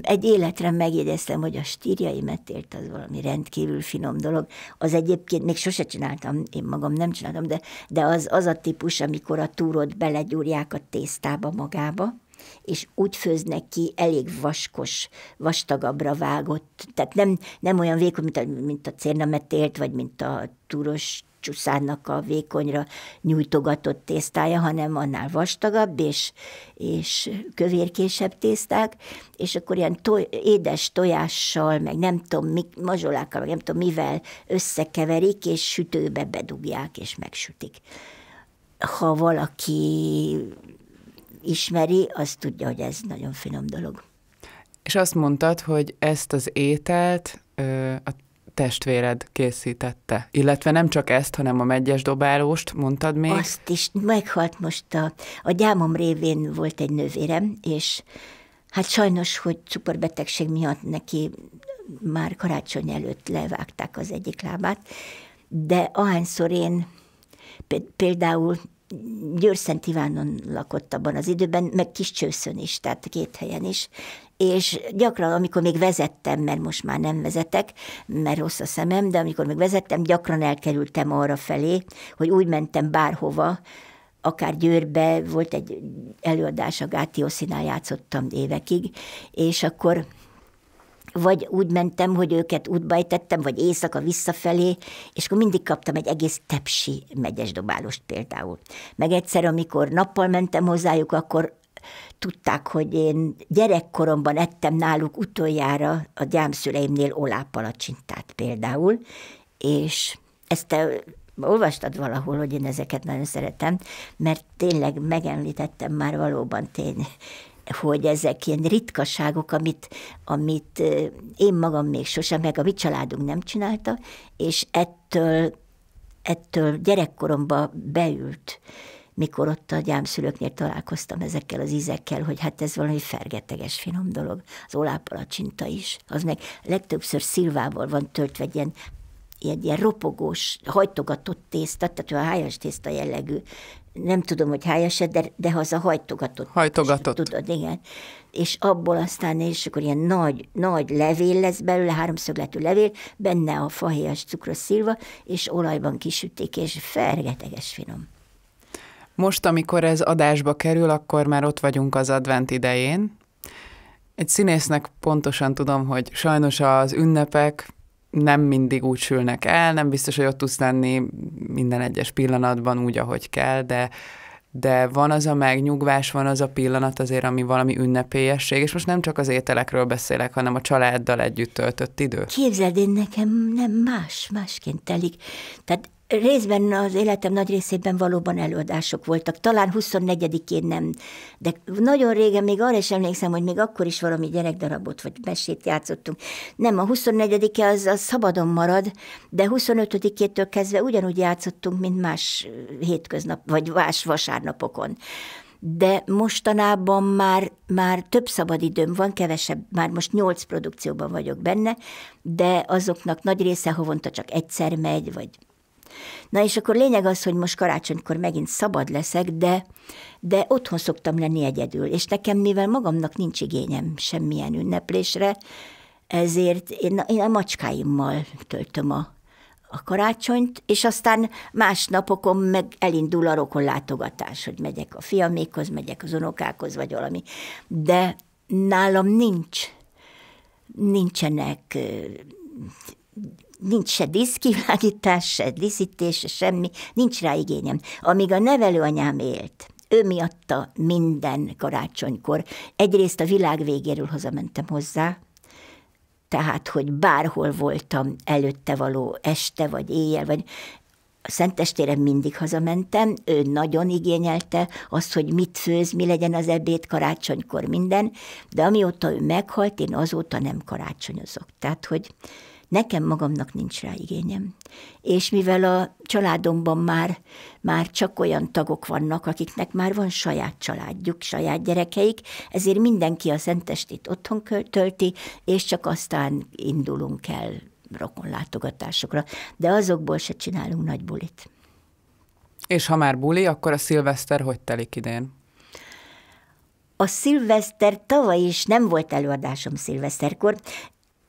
B: egy életre megjegyeztem, hogy a stírjai metélt, az valami rendkívül finom dolog. Az egyébként még sose csináltam, én magam nem csináltam, de, de az, az a típus, amikor a túrot belegyúrják a tésztába magába, és úgy főznek ki elég vaskos, vastagabbra vágott, tehát nem, nem olyan vékony, mint a, mint a cérnametélt, vagy mint a túros csúszának a vékonyra nyújtogatott tésztája, hanem annál vastagabb és, és kövérkésebb tészták, és akkor ilyen toj, édes tojással, meg nem tudom, mik, mazsolákkal, meg nem tudom mivel összekeverik, és sütőbe bedugják, és megsütik. Ha valaki ismeri, az tudja, hogy ez nagyon finom dolog. És azt mondtad, hogy ezt az ételt
A: a testvéred készítette. Illetve nem csak ezt, hanem a megyes dobálóst,
B: mondtad még? Azt is, meghalt most a, a gyámom révén volt egy nővérem, és hát sajnos, hogy cukorbetegség miatt neki már karácsony előtt levágták az egyik lábát, de ahányszor én például Győrszent Ivánon lakott abban az időben, meg Kiscsőszön is, tehát két helyen is. És gyakran, amikor még vezettem, mert most már nem vezetek, mert rossz a szemem, de amikor még vezettem, gyakran elkerültem arra felé, hogy úgy mentem bárhova, akár Győrbe, volt egy előadás, a Gáti Oszinál játszottam évekig, és akkor vagy úgy mentem, hogy őket útbajtettem, vagy éjszaka visszafelé, és akkor mindig kaptam egy egész tepsi megyes dobálost például. Meg egyszer, amikor nappal mentem hozzájuk, akkor tudták, hogy én gyerekkoromban ettem náluk utoljára a gyámszüleimnél olápalacsintát például, és ezt te olvastad valahol, hogy én ezeket nagyon szeretem, mert tényleg megemlítettem már valóban tény, hogy ezek ilyen ritkaságok, amit, amit én magam még sosem, meg a mi családunk nem csinálta, és ettől, ettől gyerekkoromba beült mikor ott a gyámszülőknél találkoztam ezekkel az ízekkel, hogy hát ez valami fergeteges finom dolog. Az olápalacsinta is, az meg legtöbbször szilvával van töltve egy ilyen egy ilyen ropogós, hajtogatott tészta, tehát a hájas tészta jellegű, nem tudom, hogy hájas de, de az a hajtogatott. Hajtogatott. Tudod, igen. És abból aztán, és akkor ilyen nagy, nagy levél lesz belőle, háromszögletű levél, benne a fahéjas cukros szilva, és olajban kisütik, és fergeteges finom.
A: Most, amikor ez adásba kerül, akkor már ott vagyunk az advent idején. Egy színésznek pontosan tudom, hogy sajnos az ünnepek, nem mindig úgy sülnek el, nem biztos, hogy ott tudsz lenni minden egyes pillanatban úgy, ahogy kell, de, de van az a megnyugvás, van az a pillanat azért, ami valami ünnepélyesség, és most nem csak az ételekről beszélek, hanem a családdal együtt töltött idő.
B: Képzeld, én nekem nem más, másként telik. Tehát Részben az életem nagy részében valóban előadások voltak. Talán 24-én nem, de nagyon régen még arra is emlékszem, hogy még akkor is valami gyerekdarabot vagy mesét játszottunk. Nem, a 24-e az, az szabadon marad, de 25-től kezdve ugyanúgy játszottunk, mint más hétköznap, vagy más vasárnapokon de mostanában már, már több szabadidőm van, kevesebb, már most nyolc produkcióban vagyok benne, de azoknak nagy része havonta csak egyszer megy, vagy Na és akkor lényeg az, hogy most karácsonykor megint szabad leszek, de, de otthon szoktam lenni egyedül, és nekem, mivel magamnak nincs igényem semmilyen ünneplésre, ezért én, én a macskáimmal töltöm a, a karácsonyt, és aztán más napokon meg elindul a rokon látogatás, hogy megyek a fiamékhoz, megyek az unokákhoz, vagy valami. De nálam nincs, nincsenek nincs se diszkivágítás, se díszítés, se semmi, nincs rá igényem. Amíg a nevelőanyám élt, ő miatta minden karácsonykor. Egyrészt a világ végéről hazamentem hozzá, tehát, hogy bárhol voltam előtte való este, vagy éjjel, vagy a Szentestére mindig hazamentem, ő nagyon igényelte azt, hogy mit főz, mi legyen az ebéd karácsonykor minden, de amióta ő meghalt, én azóta nem karácsonyozok. Tehát, hogy Nekem magamnak nincs rá igényem. És mivel a családomban már, már csak olyan tagok vannak, akiknek már van saját családjuk, saját gyerekeik, ezért mindenki a szentestét otthon tölti, és csak aztán indulunk el rokonlátogatásokra. De azokból se csinálunk nagy bulit. És ha már buli, akkor a szilveszter hogy telik idén? A szilveszter tavaly is nem volt előadásom szilveszterkor,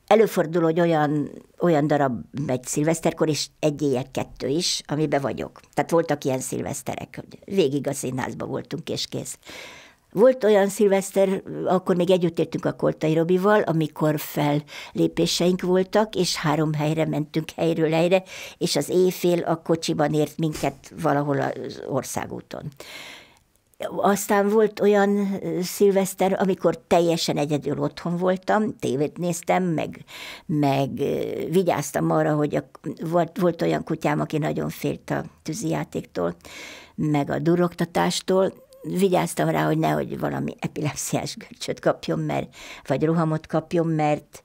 B: Előfordul, hogy olyan, olyan darab megy szilveszterkor, és egy éjjel kettő is, amiben vagyok. Tehát voltak ilyen szilveszterek, hogy végig a színházban voltunk, és kész. Volt olyan szilveszter, akkor még együtt éltünk a Koltai Robival, amikor fellépéseink voltak, és három helyre mentünk helyről helyre, és az éjfél a kocsiban ért minket valahol az országúton. Aztán volt olyan szilveszter, amikor teljesen egyedül otthon voltam, tévét néztem, meg, meg vigyáztam arra, hogy a, volt, volt olyan kutyám, aki nagyon félt a tűzijátéktól, meg a duroktatástól, vigyáztam rá, hogy nehogy valami epilepsziás görcsöt kapjon, mert, vagy rohamot kapjon, mert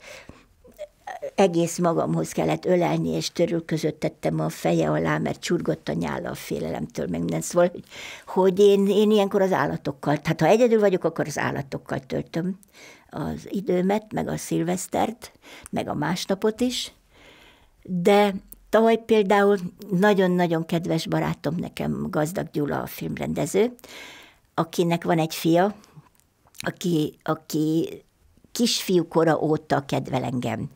B: egész magamhoz kellett ölelni, és törülközött tettem a feje alá, mert csurgott a nyála a félelemtől, meg minden. Szóval, hogy, hogy én, én ilyenkor az állatokkal, tehát ha egyedül vagyok, akkor az állatokkal töltöm az időmet, meg a szilvesztert, meg a másnapot is, de Tavaly például nagyon-nagyon kedves barátom nekem, Gazdag Gyula a filmrendező, akinek van egy fia, aki, aki kisfiú kora óta kedvel engem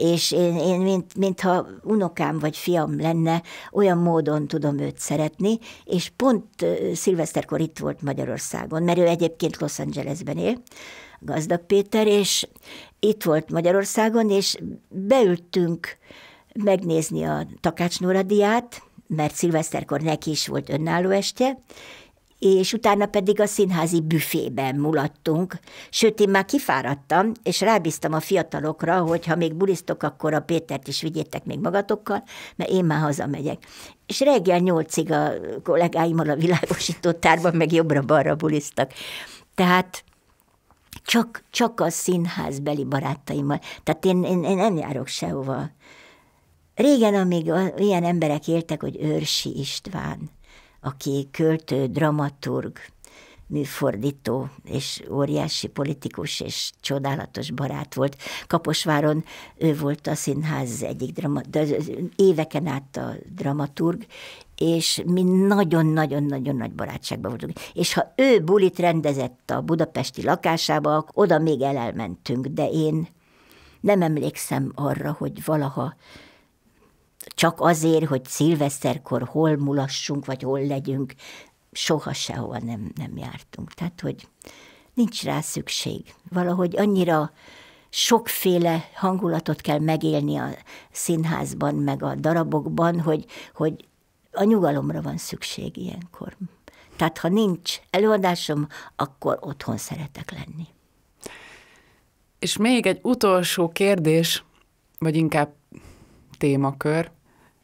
B: és én, én mint, mintha unokám vagy fiam lenne, olyan módon tudom őt szeretni, és pont szilveszterkor itt volt Magyarországon, mert ő egyébként Los Angelesben él, Gazdag Péter, és itt volt Magyarországon, és beültünk megnézni a Takács Nóra diát, mert szilveszterkor neki is volt önálló estje, és utána pedig a színházi büfében mulattunk. Sőt, én már kifáradtam, és rábíztam a fiatalokra, hogy ha még bulisztok, akkor a Pétert is vigyétek még magatokkal, mert én már hazamegyek. És reggel nyolcig a kollégáimmal a világosító tárban meg jobbra-balra bulisztak. Tehát csak, csak a színházbeli barátaimmal. Tehát én, én, én nem járok sehova. Régen, amíg ilyen emberek éltek, hogy Őrsi István, aki költő, dramaturg, műfordító és óriási politikus és csodálatos barát volt. Kaposváron ő volt a színház egyik drama, de éveken át a dramaturg, és mi nagyon-nagyon-nagyon nagy barátságban voltunk. És ha ő bulit rendezett a budapesti lakásába, oda még elmentünk, de én nem emlékszem arra, hogy valaha csak azért, hogy szilveszterkor hol mulassunk, vagy hol legyünk, soha sehova nem, nem jártunk. Tehát, hogy nincs rá szükség. Valahogy annyira sokféle hangulatot kell megélni a színházban, meg a darabokban, hogy, hogy a nyugalomra van szükség ilyenkor. Tehát ha nincs előadásom, akkor otthon szeretek lenni. És még egy utolsó kérdés, vagy inkább
A: témakör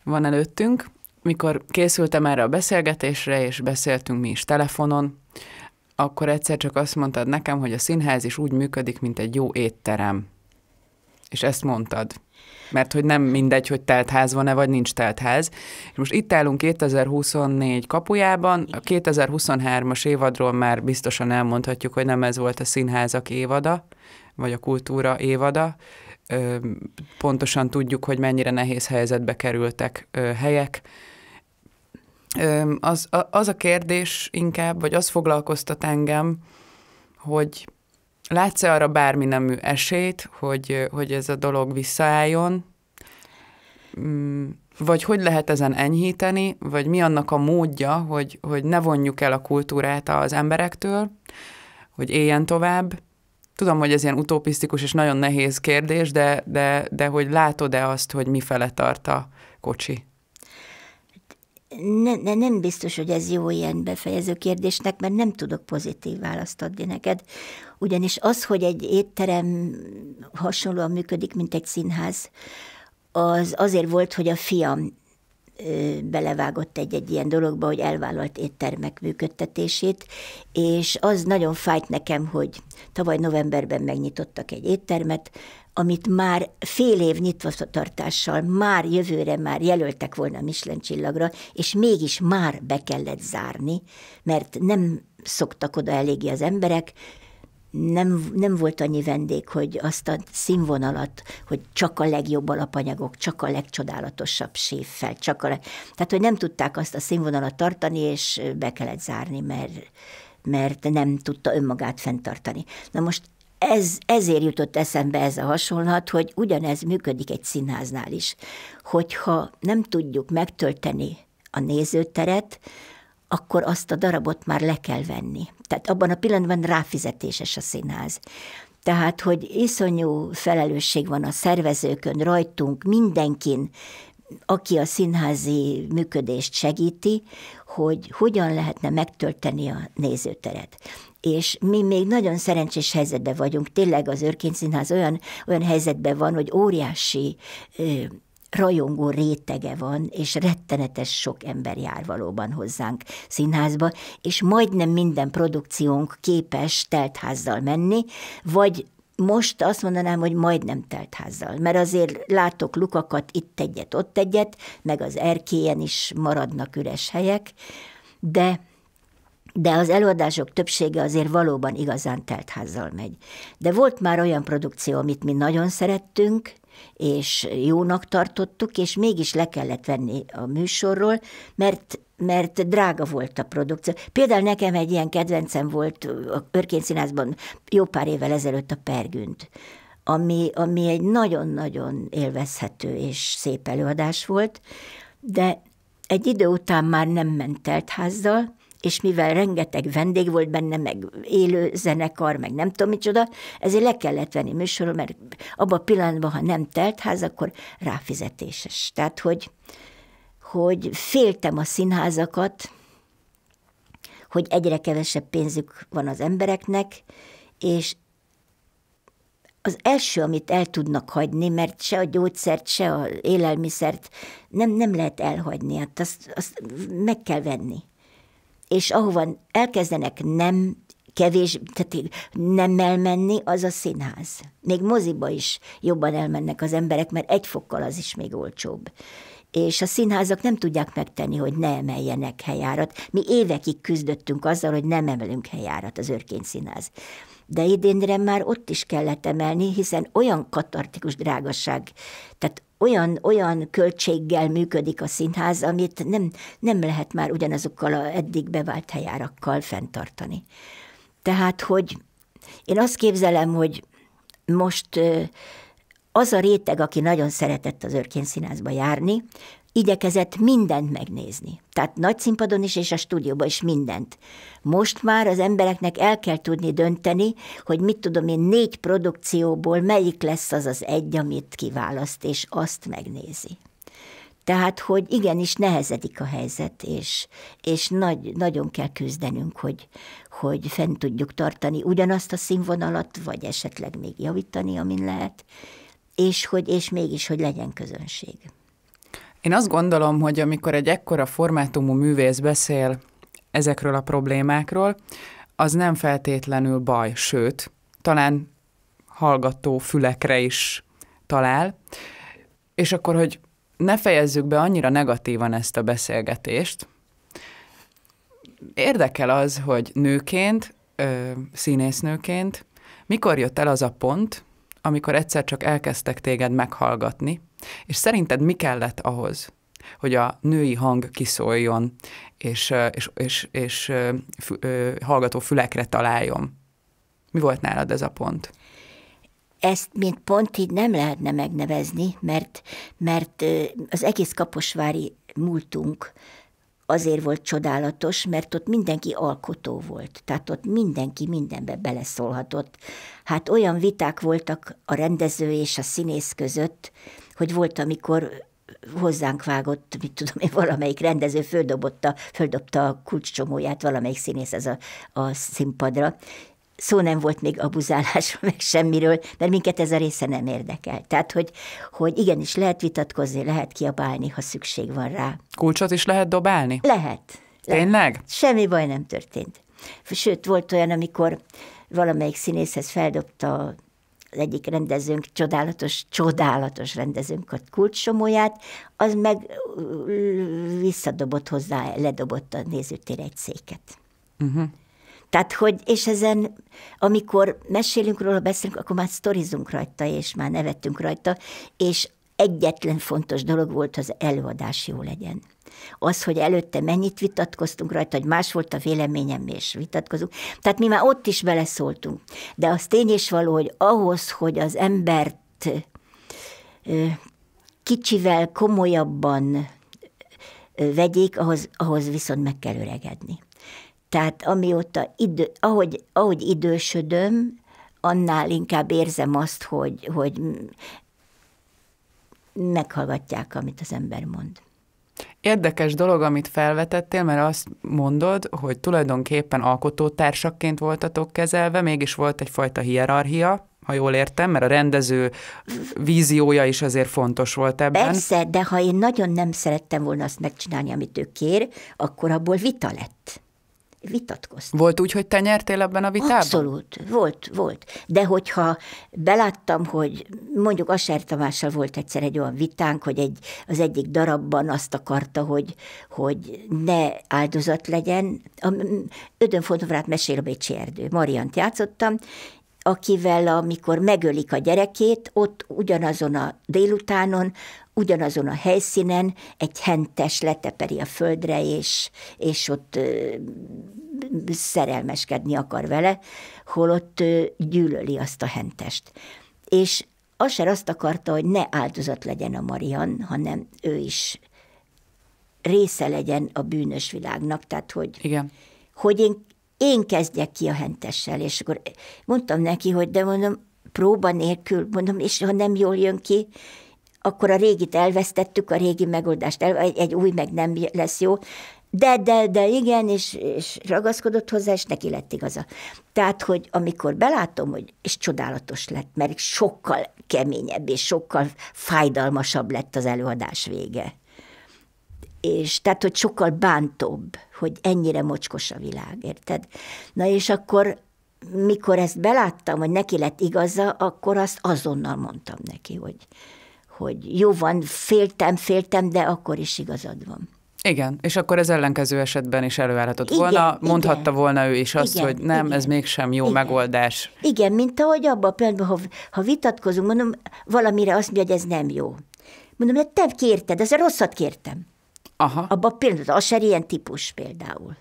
A: van előttünk. Mikor készültem erre a beszélgetésre, és beszéltünk mi is telefonon, akkor egyszer csak azt mondtad nekem, hogy a színház is úgy működik, mint egy jó étterem. És ezt mondtad. Mert hogy nem mindegy, hogy ház van-e, vagy nincs ház. És most itt állunk 2024 kapujában, a 2023-as évadról már biztosan elmondhatjuk, hogy nem ez volt a színházak évada, vagy a kultúra évada, pontosan tudjuk, hogy mennyire nehéz helyzetbe kerültek helyek. Az, az a kérdés inkább, vagy az foglalkoztat engem, hogy látsz-e arra bármi nemű esélyt, hogy, hogy ez a dolog visszaálljon, mm, vagy hogy lehet ezen enyhíteni, vagy mi annak a módja, hogy, hogy ne vonjuk el a kultúrát az emberektől, hogy éljen tovább, tudom, hogy ez ilyen utopisztikus és nagyon nehéz kérdés, de, de, de hogy látod-e azt, hogy fele tart a kocsi?
B: Ne, ne, nem biztos, hogy ez jó ilyen befejező kérdésnek, mert nem tudok pozitív választ adni neked. Ugyanis az, hogy egy étterem hasonlóan működik, mint egy színház, az azért volt, hogy a fiam belevágott egy-egy ilyen dologba, hogy elvállalt éttermek működtetését, és az nagyon fájt nekem, hogy tavaly novemberben megnyitottak egy éttermet, amit már fél év nyitva tartással, már jövőre már jelöltek volna Michelin csillagra, és mégis már be kellett zárni, mert nem szoktak oda eléggé az emberek, nem, nem volt annyi vendég, hogy azt a színvonalat, hogy csak a legjobb alapanyagok, csak a legcsodálatosabb séffel, csak a leg... Tehát, hogy nem tudták azt a színvonalat tartani, és be kellett zárni, mert, mert nem tudta önmagát fenntartani. Na most ez, ezért jutott eszembe ez a hasonlat, hogy ugyanez működik egy színháznál is. Hogyha nem tudjuk megtölteni a nézőteret, akkor azt a darabot már le kell venni. Tehát abban a pillanatban ráfizetéses a színház. Tehát, hogy iszonyú felelősség van a szervezőkön, rajtunk, mindenkin, aki a színházi működést segíti, hogy hogyan lehetne megtölteni a nézőteret. És mi még nagyon szerencsés helyzetben vagyunk. Tényleg az Őrkén Színház olyan, olyan helyzetben van, hogy óriási rajongó rétege van, és rettenetes sok ember jár valóban hozzánk színházba, és majdnem minden produkciónk képes teltházzal menni, vagy most azt mondanám, hogy majdnem teltházzal, mert azért látok lukakat itt egyet, ott egyet, meg az erkélyen is maradnak üres helyek, de de az előadások többsége azért valóban igazán teltházzal megy. De volt már olyan produkció, amit mi nagyon szerettünk, és jónak tartottuk, és mégis le kellett venni a műsorról, mert mert drága volt a produkció. Például nekem egy ilyen kedvencem volt a Örkényszínházban jó pár évvel ezelőtt a Pergünt, ami, ami egy nagyon-nagyon élvezhető és szép előadás volt, de egy idő után már nem ment teltházzal, házzal, és mivel rengeteg vendég volt benne, meg élő zenekar, meg nem tudom micsoda, ezért le kellett venni műsorom, mert abban a pillanatban, ha nem telt ház, akkor ráfizetéses. Tehát, hogy, hogy féltem a színházakat, hogy egyre kevesebb pénzük van az embereknek, és az első, amit el tudnak hagyni, mert se a gyógyszert, se a élelmiszert nem, nem lehet elhagyni, hát azt, azt meg kell venni és ahova elkezdenek nem kevés, tehát nem elmenni, az a színház. Még moziba is jobban elmennek az emberek, mert egy fokkal az is még olcsóbb. És a színházak nem tudják megtenni, hogy ne emeljenek helyárat. Mi évekig küzdöttünk azzal, hogy nem emelünk helyárat az őrkény Színház de idénre már ott is kellett emelni, hiszen olyan katartikus drágaság, tehát olyan, olyan költséggel működik a színház, amit nem, nem lehet már ugyanazokkal a eddig bevált helyárakkal fenntartani. Tehát, hogy én azt képzelem, hogy most az a réteg, aki nagyon szeretett az Örkén színházba járni, igyekezett mindent megnézni. Tehát nagy színpadon is, és a stúdióban is mindent. Most már az embereknek el kell tudni dönteni, hogy mit tudom én, négy produkcióból melyik lesz az az egy, amit kiválaszt, és azt megnézi. Tehát, hogy igenis nehezedik a helyzet, és, és nagy, nagyon kell küzdenünk, hogy, hogy fent tudjuk tartani ugyanazt a színvonalat, vagy esetleg még javítani, amin lehet, és, hogy, és mégis, hogy legyen
A: közönség. Én azt gondolom, hogy amikor egy ekkora formátumú művész beszél ezekről a problémákról, az nem feltétlenül baj, sőt, talán hallgató fülekre is talál. És akkor, hogy ne fejezzük be annyira negatívan ezt a beszélgetést, érdekel az, hogy nőként, ö, színésznőként, mikor jött el az a pont, amikor egyszer csak elkezdtek téged meghallgatni, és szerinted mi kellett ahhoz, hogy a női hang kiszóljon, és, és, és, és fü, ö, hallgató fülekre találjon? Mi volt nálad ez a
B: pont? Ezt, mint pont így nem lehetne megnevezni, mert, mert az egész kaposvári múltunk azért volt csodálatos, mert ott mindenki alkotó volt, tehát ott mindenki mindenbe beleszólhatott. Hát olyan viták voltak a rendező és a színész között, hogy volt, amikor hozzánk vágott, mit tudom én, valamelyik rendező földobotta, földobta a kulcscsomóját, valamelyik színész ez a, a színpadra, szó nem volt még abuzálásról, meg semmiről, mert minket ez a része nem érdekel. Tehát, hogy, hogy igenis lehet vitatkozni, lehet kiabálni, ha szükség van rá. Kulcsot is lehet dobálni? Lehet. Tényleg? Lehet. Semmi baj nem történt. Sőt, volt olyan, amikor valamelyik színészhez feldobta az egyik rendezőnk, csodálatos, csodálatos rendezőnk a kulcsomóját, az meg visszadobott hozzá, ledobott a nézőtér egy széket. Uh-huh. Tehát, hogy, és ezen, amikor mesélünk róla, beszélünk, akkor már sztorizunk rajta, és már nevettünk rajta, és egyetlen fontos dolog volt, az előadás jó legyen. Az, hogy előtte mennyit vitatkoztunk rajta, hogy más volt a véleményem, és vitatkozunk. Tehát mi már ott is beleszóltunk. De az tény és való, hogy ahhoz, hogy az embert kicsivel komolyabban vegyék, ahhoz, ahhoz viszont meg kell öregedni. Tehát amióta idő, ahogy, ahogy idősödöm, annál inkább érzem azt, hogy, hogy meghallgatják, amit az ember mond. Érdekes dolog, amit felvetettél, mert azt
A: mondod, hogy tulajdonképpen alkotótársakként voltatok kezelve, mégis volt egyfajta hierarchia, ha jól értem, mert a rendező víziója is azért fontos volt ebben. Persze,
B: de ha én nagyon nem szerettem volna azt megcsinálni, amit ő kér, akkor abból vita lett vitatkoztunk. Volt úgy, hogy te nyertél ebben a vitában? Abszolút, volt, volt. De hogyha beláttam, hogy mondjuk a Tamással volt egyszer egy olyan vitánk, hogy egy, az egyik darabban azt akarta, hogy, hogy ne áldozat legyen. A Ödön Fotovrát mesél a Bécsi Erdő. Mariant játszottam, akivel amikor megölik a gyerekét, ott ugyanazon a délutánon, ugyanazon a helyszínen egy hentes leteperi a földre, és, és ott ö, szerelmeskedni akar vele, holott ö, gyűlöli azt a hentest. És Aser azt akarta, hogy ne áldozat legyen a Marian, hanem ő is része legyen a bűnös világnak, tehát hogy, Igen. hogy én én kezdjek ki a hentessel, és akkor mondtam neki, hogy de mondom, próba nélkül, mondom, és ha nem jól jön ki, akkor a régit elvesztettük, a régi megoldást, el, egy, egy új meg nem lesz jó. De, de, de igen, és, és ragaszkodott hozzá, és neki lett igaza. Tehát, hogy amikor belátom, hogy és csodálatos lett, mert sokkal keményebb és sokkal fájdalmasabb lett az előadás vége és tehát, hogy sokkal bántóbb, hogy ennyire mocskos a világ, érted? Na és akkor, mikor ezt beláttam, hogy neki lett igaza, akkor azt azonnal mondtam neki, hogy, hogy jó van, féltem, féltem, de akkor is igazad van. Igen,
A: és akkor ez ellenkező esetben is előállhatott igen, volna, mondhatta igen, volna ő is azt, igen, hogy nem, igen, ez mégsem jó igen. megoldás.
B: Igen, mint ahogy abban a pillanatban, ha, ha vitatkozunk, mondom, valamire azt mondja, hogy ez nem jó. Mondom, de te kérted, ez rosszat kértem. Aha. Abban például a ser ilyen típus például.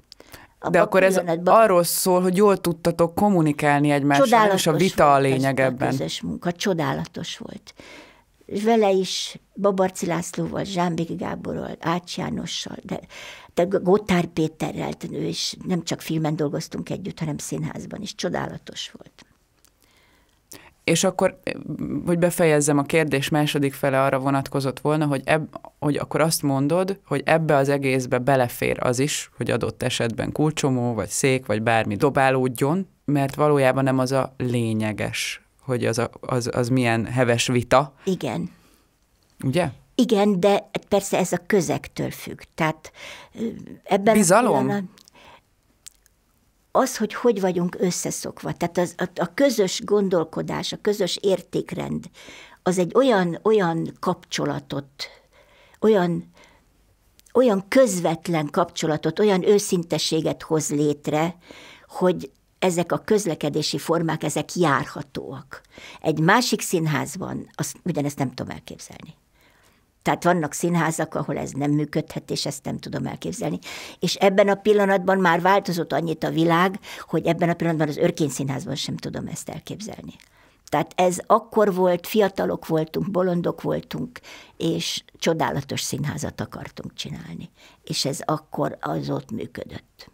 A: Abba De akkor ez arról szól, hogy jól tudtatok kommunikálni egymással, és a vita a lényeg ebben. közös
B: munka, csodálatos volt. És vele is, Babarci Lászlóval, Zsámbéki Gáborral, Ács Jánossal, de, de Gotár Péterrel, ő is nem csak filmen dolgoztunk együtt, hanem színházban is. Csodálatos volt.
A: És akkor, hogy befejezzem a kérdés második fele arra vonatkozott volna, hogy, eb, hogy akkor azt mondod, hogy ebbe az egészbe belefér az is, hogy adott esetben kulcsomó, vagy szék, vagy bármi dobálódjon, mert valójában nem az a lényeges, hogy az, a, az, az milyen heves vita.
B: Igen. Ugye? Igen, de persze ez a közektől függ. Tehát ebben Bizalom? A az, hogy hogy vagyunk összeszokva, tehát az, a, a közös gondolkodás, a közös értékrend, az egy olyan, olyan kapcsolatot, olyan, olyan közvetlen kapcsolatot, olyan őszinteséget hoz létre, hogy ezek a közlekedési formák, ezek járhatóak. Egy másik színházban, azt, ugyanezt nem tudom elképzelni. Tehát vannak színházak, ahol ez nem működhet, és ezt nem tudom elképzelni. És ebben a pillanatban már változott annyit a világ, hogy ebben a pillanatban az Örkény Színházban sem tudom ezt elképzelni. Tehát ez akkor volt, fiatalok voltunk, bolondok voltunk, és csodálatos színházat akartunk csinálni. És ez akkor az ott működött.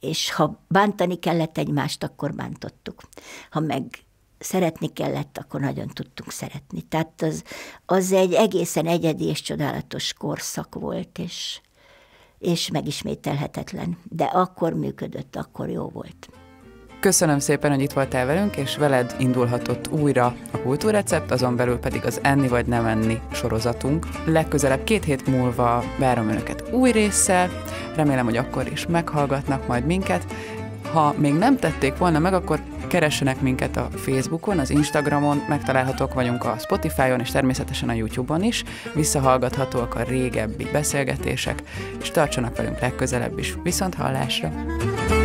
B: És ha bántani kellett egymást, akkor bántottuk. Ha meg szeretni kellett, akkor nagyon tudtunk szeretni. Tehát az, az egy egészen egyedi és csodálatos korszak volt, és, és megismételhetetlen. De akkor működött, akkor jó volt.
A: Köszönöm szépen, hogy itt voltál velünk, és veled indulhatott újra a Kultúrecept, azon belül pedig az Enni vagy Nem Enni sorozatunk. Legközelebb két hét múlva várom Önöket új résszel, remélem, hogy akkor is meghallgatnak majd minket. Ha még nem tették volna meg, akkor keressenek minket a Facebookon, az Instagramon, megtalálhatók vagyunk a Spotify-on és természetesen a YouTube-on is, visszahallgathatóak a régebbi beszélgetések, és tartsanak velünk legközelebb is. Viszont hallásra!